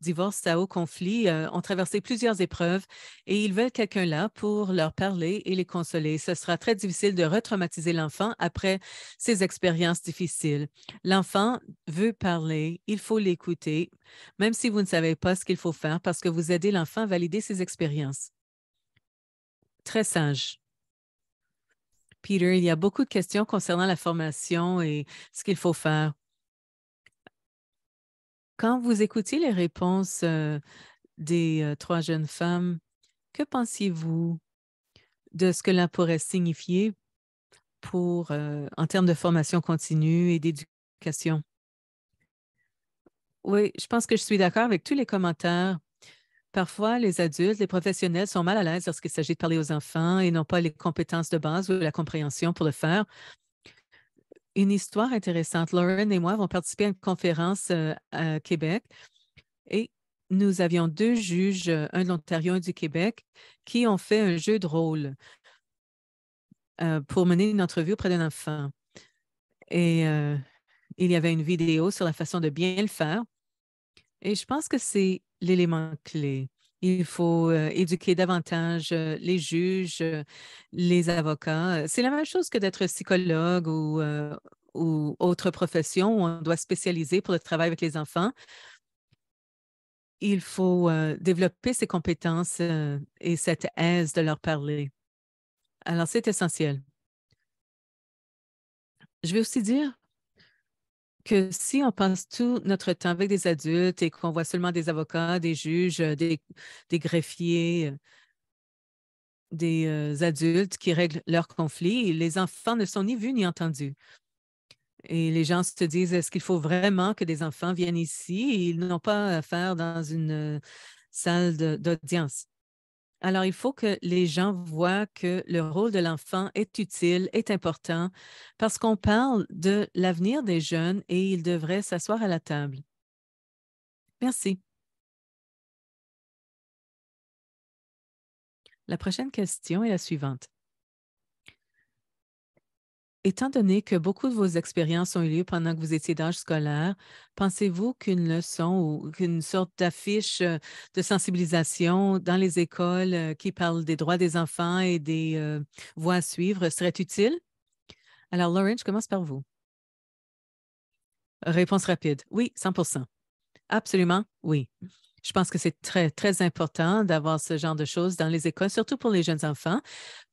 divorce à haut conflit, euh, ont traversé plusieurs épreuves et ils veulent quelqu'un là pour leur parler et les consoler. Ce sera très difficile de retraumatiser l'enfant après ces expériences difficiles. L'enfant veut parler, il faut l'écouter, même si vous ne savez pas ce qu'il faut faire parce que vous aidez l'enfant à valider ses expériences. Très sage. Peter, il y a beaucoup de questions concernant la formation et ce qu'il faut faire. Quand vous écoutez les réponses des trois jeunes femmes, que pensiez-vous de ce que cela pourrait signifier pour, en termes de formation continue et d'éducation? Oui, je pense que je suis d'accord avec tous les commentaires. Parfois, les adultes, les professionnels sont mal à l'aise lorsqu'il s'agit de parler aux enfants et n'ont pas les compétences de base ou la compréhension pour le faire une histoire intéressante. Lauren et moi avons participé à une conférence euh, à Québec et nous avions deux juges, euh, un de l'Ontario et du Québec, qui ont fait un jeu de rôle euh, pour mener une entrevue auprès d'un enfant. Et il y avait une vidéo sur la façon de bien le faire. Et je pense que c'est l'élément clé. Il faut euh, éduquer davantage euh, les juges, euh, les avocats. C'est la même chose que d'être psychologue ou, autre profession où on doit spécialiser pour le travail avec les enfants. Il faut développer ses compétences et cette aise de leur parler. Alors, c'est essentiel. Je vais aussi dire que si on passe tout notre temps avec des adultes et qu'on voit seulement des avocats, des juges, euh, des, greffiers, euh, des euh, adultes qui règlent leurs conflits, les enfants ne sont ni vus ni entendus. Et les gens se disent, est-ce qu'il faut vraiment que des enfants viennent ici? Ils n'ont pas affaire dans une salle d'audience. Alors, il faut que les gens voient que le rôle de l'enfant est utile, est important, parce qu'on parle de l'avenir des jeunes et ils devraient s'asseoir à la table. Merci. La prochaine question est la suivante. Étant donné que beaucoup de vos expériences ont eu lieu pendant que vous étiez d'âge scolaire, pensez-vous qu'une leçon ou qu'une sorte d'affiche euh, de sensibilisation dans les écoles euh, qui parle des droits des enfants et des euh, voies à suivre serait utile? Alors, Lauren, je commence par vous. Réponse rapide. Oui, 100 Absolument, oui. Je pense que c'est très, très important d'avoir ce genre de choses dans les écoles, surtout pour les jeunes enfants,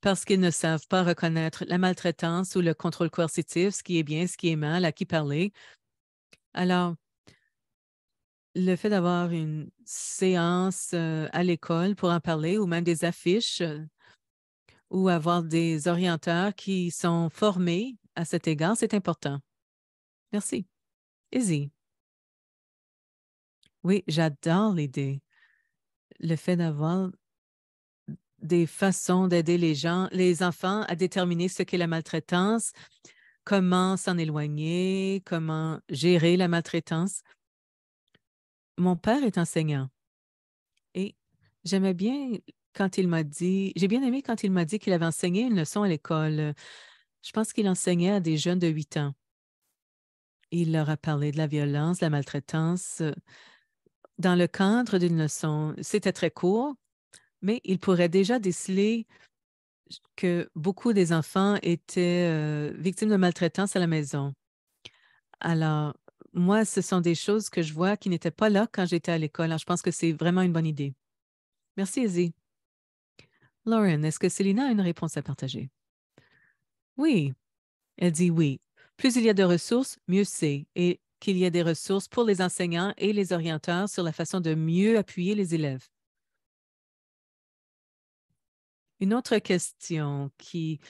parce qu'ils ne savent pas reconnaître la maltraitance ou le contrôle coercitif, ce qui est bien, ce qui est mal, à qui parler. Alors, le fait d'avoir une séance euh, à l'école pour en parler ou même des affiches euh, ou avoir des orienteurs qui sont formés à cet égard, c'est important. Merci. Easy. Oui, j'adore l'idée. Le fait d'avoir des façons d'aider les gens, les enfants à déterminer ce qu'est la maltraitance, comment s'en éloigner, comment gérer la maltraitance. Mon père est enseignant et j'aimais bien quand il m'a dit, j'ai bien aimé quand il m'a dit qu'il avait enseigné une leçon à l'école. Je pense qu'il enseignait à des jeunes de 8 ans. Il leur a parlé de la violence, la maltraitance, dans le cadre d'une leçon, c'était très court, mais il pourrait déjà déceler que beaucoup des enfants étaient euh, victimes de maltraitance à la maison. Alors, moi, ce sont des choses que je vois qui n'étaient pas là quand j'étais à l'école. Alors, je pense que c'est vraiment une bonne idée. Merci, Izzy. Lauren, est-ce que Célina a une réponse à partager? Oui. Elle dit oui. Plus il y a de ressources, mieux c'est. Et qu'il y a des ressources pour les enseignants et les orienteurs sur la façon de mieux appuyer les élèves. Une autre question qui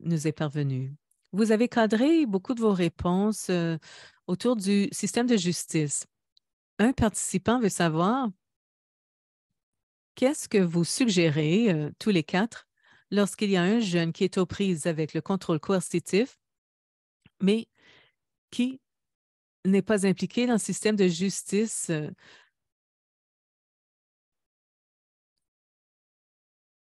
nous est parvenue. Vous avez cadré beaucoup de vos réponses euh, autour du système de justice. Un participant veut savoir qu'est-ce que vous suggérez, euh, tous les quatre, lorsqu'il y a un jeune qui est aux prises avec le contrôle coercitif, mais qui n'est pas impliqué dans le système de justice. Euh.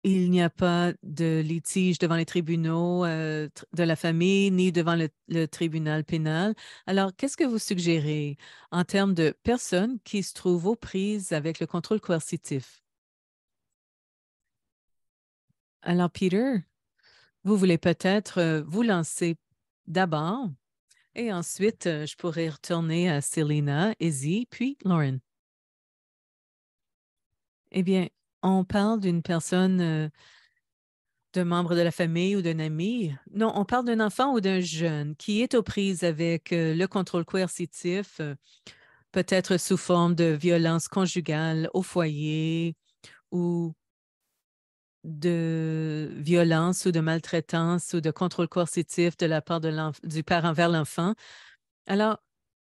Il n'y a pas de litige devant les tribunaux euh, de la famille ni devant le tribunal pénal. Alors, qu'est-ce que vous suggérez en termes de personnes qui se trouvent aux prises avec le contrôle coercitif? Alors, Peter, vous voulez peut-être euh, vous lancer d'abord et ensuite, euh, je pourrais retourner à Selena, Izzy, puis Lauren. Eh bien, on parle d'une personne, euh, d'un membre de la famille ou d'un ami. Non, on parle d'un enfant ou d'un jeune qui est aux prises avec euh, le contrôle coercitif, peut-être sous forme de violence conjugale au foyer ou de violence ou de maltraitance ou de contrôle coercitif de la part du parent envers l'enfant. Alors,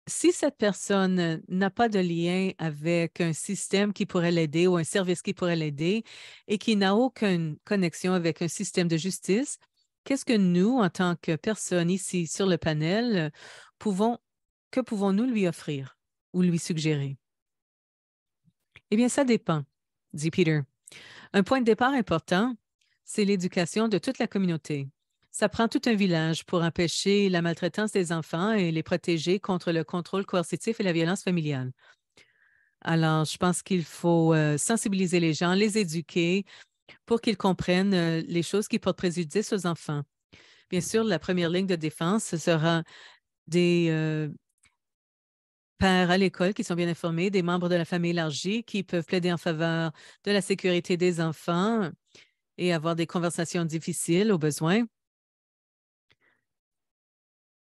si cette personne n'a pas de lien avec un système qui pourrait l'aider ou un service qui pourrait l'aider et qui n'a aucune connexion avec un système de justice, qu'est-ce que nous, en tant que personne ici sur le panel, pouvons, que pouvons-nous lui offrir ou lui suggérer? Eh bien, ça dépend, dit Peter. Un point de départ important, c'est l'éducation de toute la communauté. Ça prend tout un village pour empêcher la maltraitance des enfants et les protéger contre le contrôle coercitif et la violence familiale. Alors, je pense qu'il faut euh, sensibiliser les gens, les éduquer pour qu'ils comprennent euh, les choses qui portent préjudice aux enfants. Bien sûr, la première ligne de défense sera des, euh, à l'école qui sont bien informés, des membres de la famille élargie qui peuvent plaider en faveur de la sécurité des enfants et avoir des conversations difficiles au besoin.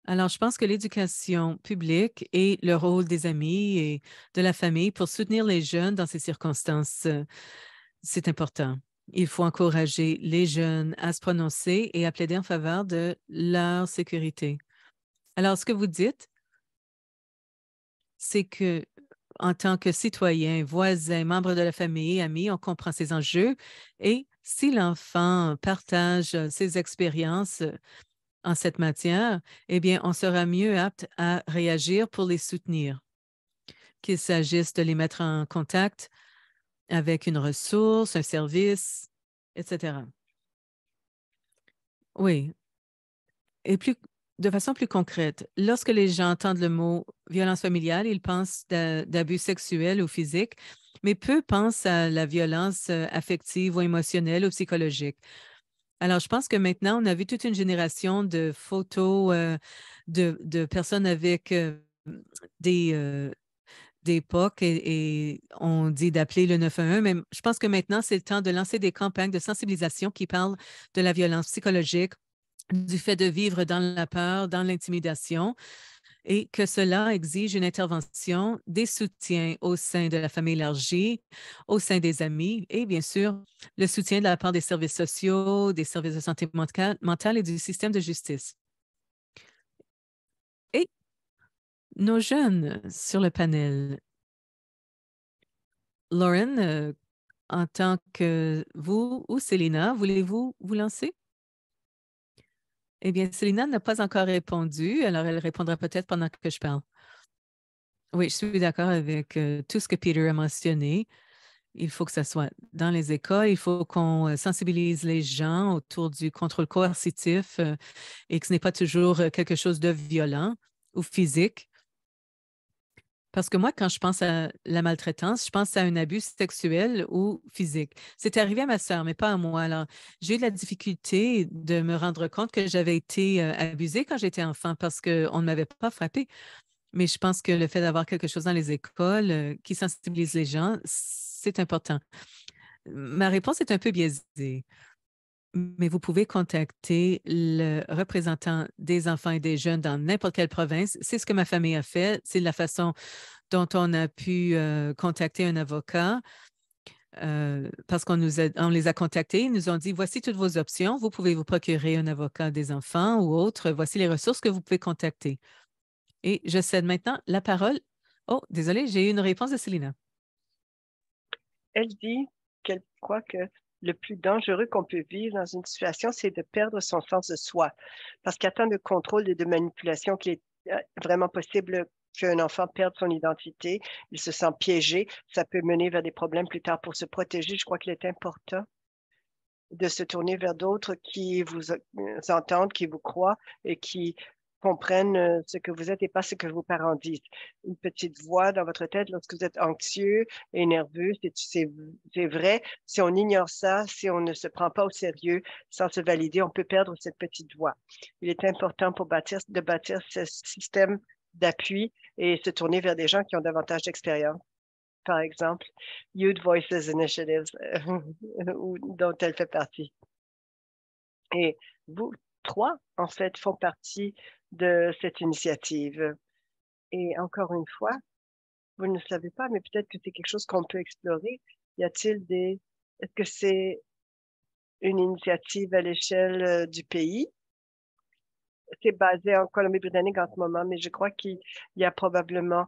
Alors, je pense que l'éducation publique et le rôle des amis et de la famille pour soutenir les jeunes dans ces circonstances, c'est important. Il faut encourager les jeunes à se prononcer et à plaider en faveur de leur sécurité. Alors, ce que vous dites, c'est que en tant que citoyen, voisin, membre de la famille, ami, on comprend ces enjeux. Et si l'enfant partage ses expériences en cette matière, eh bien, on sera mieux apte à réagir pour les soutenir. Qu'il s'agisse de les mettre en contact avec une ressource, un service, etc. Oui. Et plus, de façon plus concrète, lorsque les gens entendent le mot violence familiale, ils pensent d'abus sexuels ou physiques, mais peu pensent à la violence euh, affective ou émotionnelle ou psychologique. Alors, je pense que maintenant, on a vu toute une génération de photos euh, de, personnes avec euh, des, et, et on dit d'appeler le 911, mais je pense que maintenant, c'est le temps de lancer des campagnes de sensibilisation qui parlent de la violence psychologique du fait de vivre dans la peur, dans l'intimidation, et que cela exige une intervention, des soutiens au sein de la famille élargie, au sein des amis et bien sûr le soutien de la part des services sociaux, des services de santé mentale et du système de justice. Et nos jeunes sur le panel. Lauren, euh, en tant que vous ou Célina, voulez-vous vous lancer? Eh bien, Céline n'a pas encore répondu, alors elle répondra peut-être pendant que je parle. Oui, je suis d'accord avec euh, tout ce que Peter a mentionné. Il faut que ça soit dans les écoles, il faut qu'on euh, sensibilise les gens autour du contrôle coercitif euh, et que ce n'est pas toujours quelque chose de violent ou physique. Parce que moi, quand je pense à la maltraitance, je pense à un abus sexuel ou physique. C'est arrivé à ma sœur, mais pas à moi. Alors, j'ai eu de la difficulté de me rendre compte que j'avais été euh, abusée quand j'étais enfant parce qu'on ne m'avait pas frappée. Mais je pense que le fait d'avoir quelque chose dans les écoles euh, qui sensibilise les gens, c'est important. Ma réponse est un peu biaisée mais vous pouvez contacter le représentant des enfants et des jeunes dans n'importe quelle province. C'est ce que ma famille a fait. C'est la façon dont on a pu euh, contacter un avocat. Euh, parce qu'on nous a, les a contactés, ils nous ont dit voici toutes vos options, vous pouvez vous procurer un avocat des enfants ou autre, voici les ressources que vous pouvez contacter. Et je cède maintenant la parole. Oh, désolé, j'ai eu une réponse de Célina. Elle dit qu'elle croit que le plus dangereux qu'on peut vivre dans une situation, c'est de perdre son sens de soi. Parce qu'à y tant de contrôle et de manipulation qu'il est euh, vraiment possible qu'un enfant perde son identité, il se sent piégé, ça peut mener vers des problèmes plus tard pour se protéger. Je crois qu'il est important de se tourner vers d'autres qui vous euh, entendent, qui vous croient et qui comprennent euh, ce que vous êtes et pas ce que vos parents disent. Une petite voix dans votre tête lorsque vous êtes anxieux et nerveux, c'est vrai. Si on ignore ça, si on ne se prend pas au sérieux, sans se valider, on peut perdre cette petite voix. Il est important pour bâtir, de bâtir ce système d'appui et se tourner vers des gens qui ont davantage d'expérience. Par exemple, Youth Voices Initiatives, euh, dont elle fait partie. Et vous trois, en fait, font partie de cette initiative. Et encore une fois, vous ne le savez pas, mais peut-être que c'est quelque chose qu'on peut explorer. Y a-t-il des... Est-ce que c'est une initiative à l'échelle euh, du pays? C'est basé en Colombie-Britannique en ce moment, mais je crois qu'il y a probablement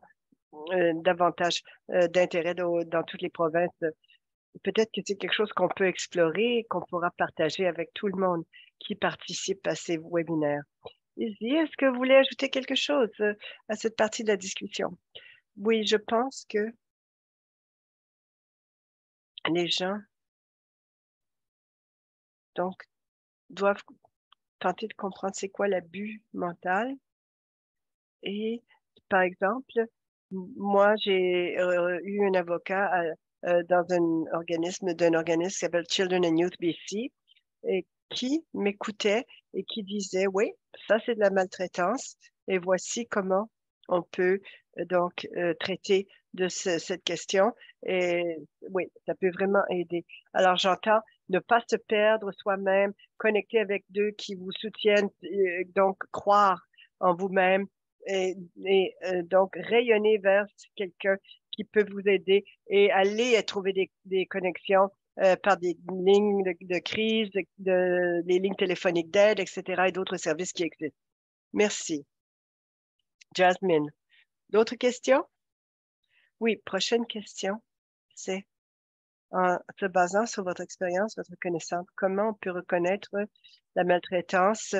euh, davantage euh, d'intérêt dans toutes les provinces. Peut-être que c'est quelque chose qu'on peut explorer, et qu'on pourra partager avec tout le monde qui participe à ces webinaires est-ce que vous voulez ajouter quelque chose euh, à cette partie de la discussion? Oui, je pense que les gens doivent tenter de comprendre c'est quoi l'abus mental. Et par exemple, moi, j'ai euh, eu un avocat euh, dans un organisme d'un organisme qui s'appelle Children and Youth BC et qui m'écoutait et qui disait, oui, ça c'est de la maltraitance et voici comment on peut euh, donc euh, traiter de cette question. Et oui, ça peut vraiment aider. Alors j'entends ne pas se perdre soi-même, connecter avec deux qui vous soutiennent, euh, donc croire en vous-même et, donc rayonner vers quelqu'un qui peut vous aider et aller trouver des connexions euh, par des lignes de, crise, des lignes téléphoniques d'aide, etc. et d'autres services qui existent. Merci. Jasmine, d'autres questions? Oui, prochaine question, c'est en se basant sur votre expérience, votre connaissance, comment on peut reconnaître la maltraitance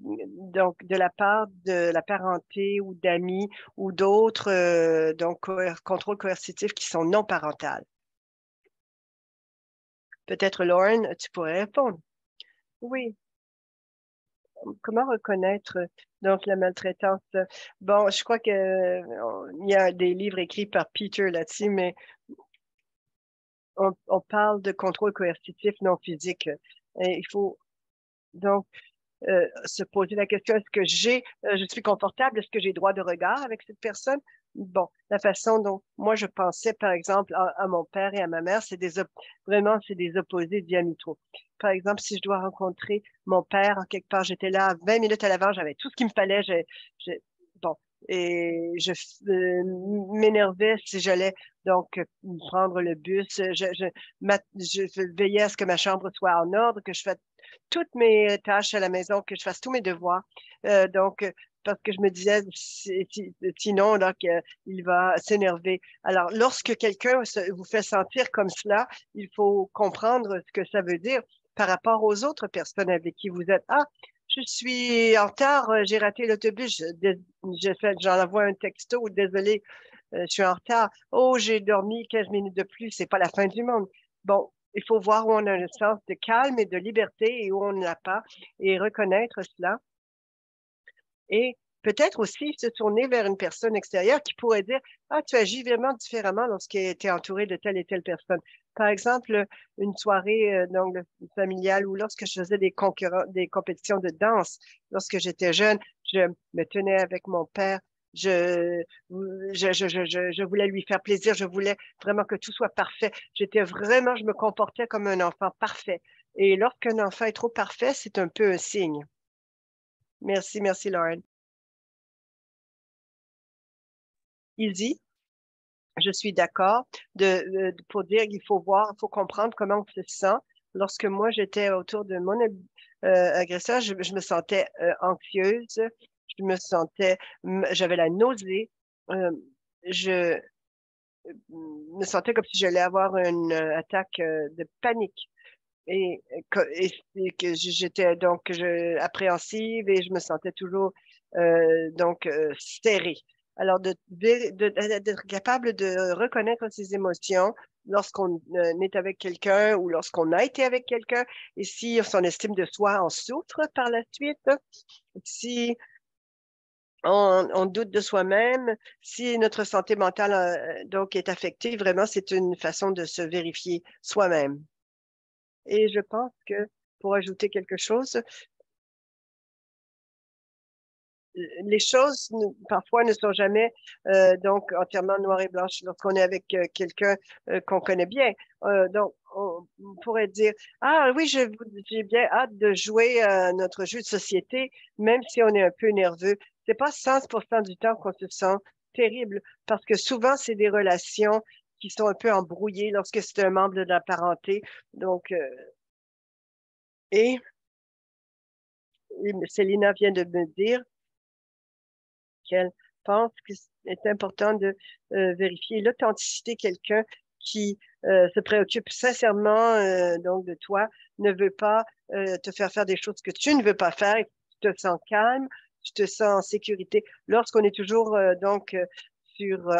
donc de la part de la parenté ou d'amis ou d'autres euh, contrôles coercitifs qui sont non parentales. Peut-être, Lauren, tu pourrais répondre. Oui. Comment reconnaître donc la maltraitance? Bon, je crois qu'il y a des livres écrits par Peter là-dessus, mais on, parle de contrôle coercitif non physique. il faut donc euh, se poser la question, est-ce que j'ai, euh, je suis confortable, est-ce que j'ai droit de regard avec cette personne? bon, la façon dont moi je pensais, par exemple, à, mon père et à ma mère, c'est des vraiment c'est des opposés diamétraux. Par exemple, si je dois rencontrer mon père quelque part, j'étais là 20 minutes à l'avant, j'avais tout ce qu'il me fallait, j'ai, bon, et je euh, m'énervais si j'allais donc prendre le bus. Je, je, je, veillais à ce que ma chambre soit en ordre, que je fasse toutes mes tâches à la maison, que je fasse tous mes devoirs. Euh, donc, parce que je me disais, sinon, donc, il va s'énerver. Alors, lorsque quelqu'un vous fait sentir comme cela, il faut comprendre ce que ça veut dire par rapport aux autres personnes avec qui vous êtes. Ah, je suis en retard, euh, j'ai raté l'autobus, j'en envoie un texto, désolé, euh, je suis en retard. Oh, j'ai dormi 15 minutes de plus, c'est pas la fin du monde. Bon, il faut voir où on a un sens de calme et de liberté et où on ne l'a pas et reconnaître cela et peut-être aussi se tourner vers une personne extérieure qui pourrait dire Ah, tu agis vraiment différemment lorsqu'il était entouré de telle et telle personne. Par exemple, une soirée euh, donc, familiale ou lorsque je faisais des, des compétitions de danse, lorsque j'étais jeune, je me tenais avec mon père. Je, je, je, je, je voulais lui faire plaisir, je voulais vraiment que tout soit parfait. J'étais vraiment, je me comportais comme un enfant parfait. Et lorsqu'un enfant est trop parfait, c'est un peu un signe. Merci, merci, Lauren. Il dit, je suis d'accord, euh, pour dire qu'il faut voir, il faut comprendre comment on se sent. Lorsque moi, j'étais autour de mon euh, agresseur, je, me sentais euh, anxieuse, je me sentais, j'avais la nausée, je me sentais comme si j'allais avoir une attaque de panique et, c'est que j'étais donc appréhensive et je me sentais toujours euh, donc euh, serrée. Alors d'être capable de reconnaître ses émotions lorsqu'on euh, est avec quelqu'un ou lorsqu'on a été avec quelqu'un et si son estime de soi en souffre par la suite, si on, doute de soi-même. Si notre santé mentale donc est affectée, vraiment, c'est une façon de se vérifier soi-même. Et je pense que pour ajouter quelque chose, les choses parfois ne sont jamais euh, donc entièrement noires et blanches lorsqu'on est avec euh, quelqu'un euh, qu'on connaît bien. donc, on pourrait dire ah oui, j'ai bien hâte de jouer à notre jeu de société, même si on est un peu nerveux. n'est pas 100% du temps qu'on se sent terrible parce que souvent c'est des relations qui sont un peu embrouillés lorsque c'est un membre de la parenté. Donc, euh, et Célina vient de me dire qu'elle pense qu'il est important de euh, vérifier l'authenticité quelqu'un qui euh, se préoccupe sincèrement donc de toi, ne veut pas te faire faire des choses que tu ne veux pas faire, tu te sens calme, tu te sens en sécurité. Lorsqu'on est toujours donc euh,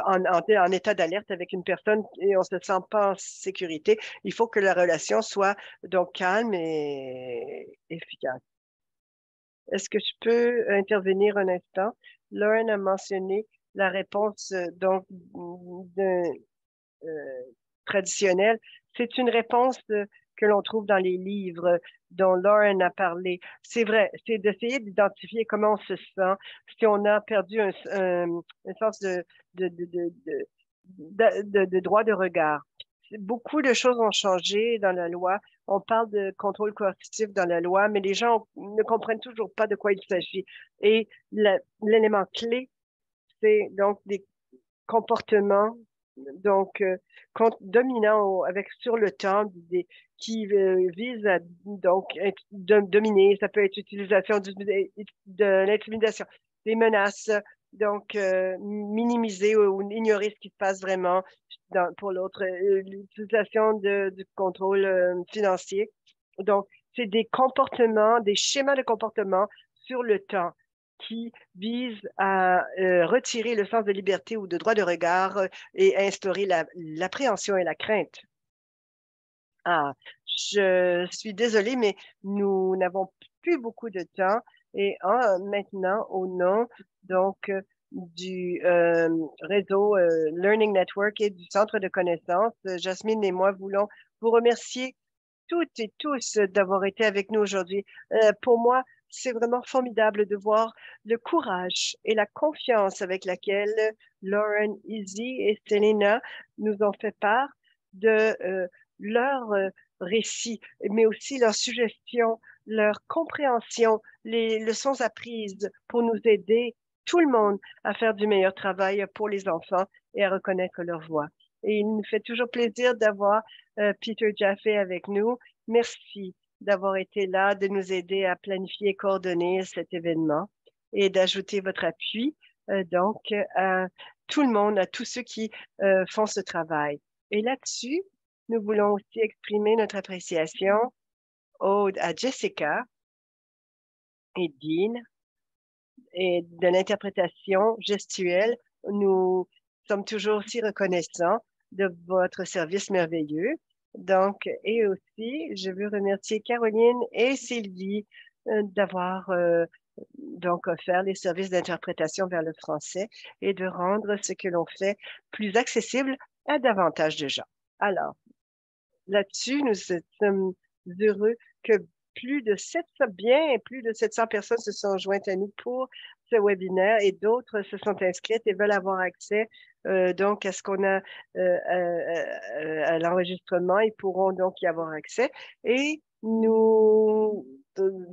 en, état d'alerte avec une personne et on ne se sent pas en sécurité, il faut que la relation soit donc calme et efficace. Est-ce que je peux intervenir un instant? Lauren a mentionné la réponse euh, donc de, euh, traditionnelle. C'est une réponse que l'on trouve dans les livres dont Lauren a parlé. C'est vrai, c'est d'essayer d'identifier comment on se sent, si on a perdu un, sens de, de, de, de, droit de regard. Beaucoup de choses ont changé dans la loi. On parle de contrôle coercitif dans la loi, mais les gens ne comprennent toujours pas de quoi il s'agit. Et l'élément clé, c'est donc des comportements donc, euh, dominant avec sur le temps qui euh, vise à donc dominer. Ça peut être l'utilisation de l'intimidation, des menaces, donc euh, minimiser ou, ignorer ce qui se passe vraiment pour l'autre, l'utilisation du contrôle financier. Donc, c'est des comportements, des schémas de comportement sur le temps qui vise à euh, retirer le sens de liberté ou de droit de regard euh, et à instaurer l'appréhension et la crainte. Ah, je suis désolée, mais nous n'avons plus beaucoup de temps. Et euh, maintenant, au nom donc du réseau Learning Network et du Centre de connaissances, Jasmine et moi voulons vous remercier toutes et tous d'avoir été avec nous aujourd'hui. pour moi, c'est vraiment formidable de voir le courage et la confiance avec laquelle Lauren, Izzy et Selena nous ont fait part de euh, leur euh, récit, mais aussi leurs suggestions, leur compréhension, les leçons apprises pour nous aider, tout le monde, à faire du meilleur travail pour les enfants et à reconnaître leur voix. Et il nous fait toujours plaisir d'avoir euh, Peter Jaffe avec nous. Merci d'avoir été là, de nous aider à planifier et coordonner cet événement et d'ajouter votre appui euh, donc à tout le monde, à tous ceux qui euh, font ce travail. Et là-dessus, nous voulons aussi exprimer notre appréciation au, à Jessica et Dean et de l'interprétation gestuelle. Nous sommes toujours aussi reconnaissants de votre service merveilleux donc, et aussi, je veux remercier Caroline et Sylvie euh, d'avoir euh, offert les services d'interprétation vers le français et de rendre ce que l'on fait plus accessible à davantage de gens. Alors, là-dessus, nous sommes heureux que plus de 700, bien plus de 700 personnes se sont jointes à nous pour ce webinaire et d'autres se sont inscrites et veulent avoir accès euh, donc à ce qu'on a euh, euh, à, l'enregistrement, ils pourront donc y avoir accès. Et nous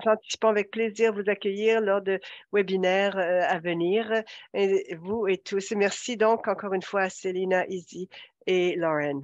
anticipons avec plaisir vous accueillir lors de webinaires à venir, et vous et tous. merci donc encore une fois à Célina, Izzy et Lauren.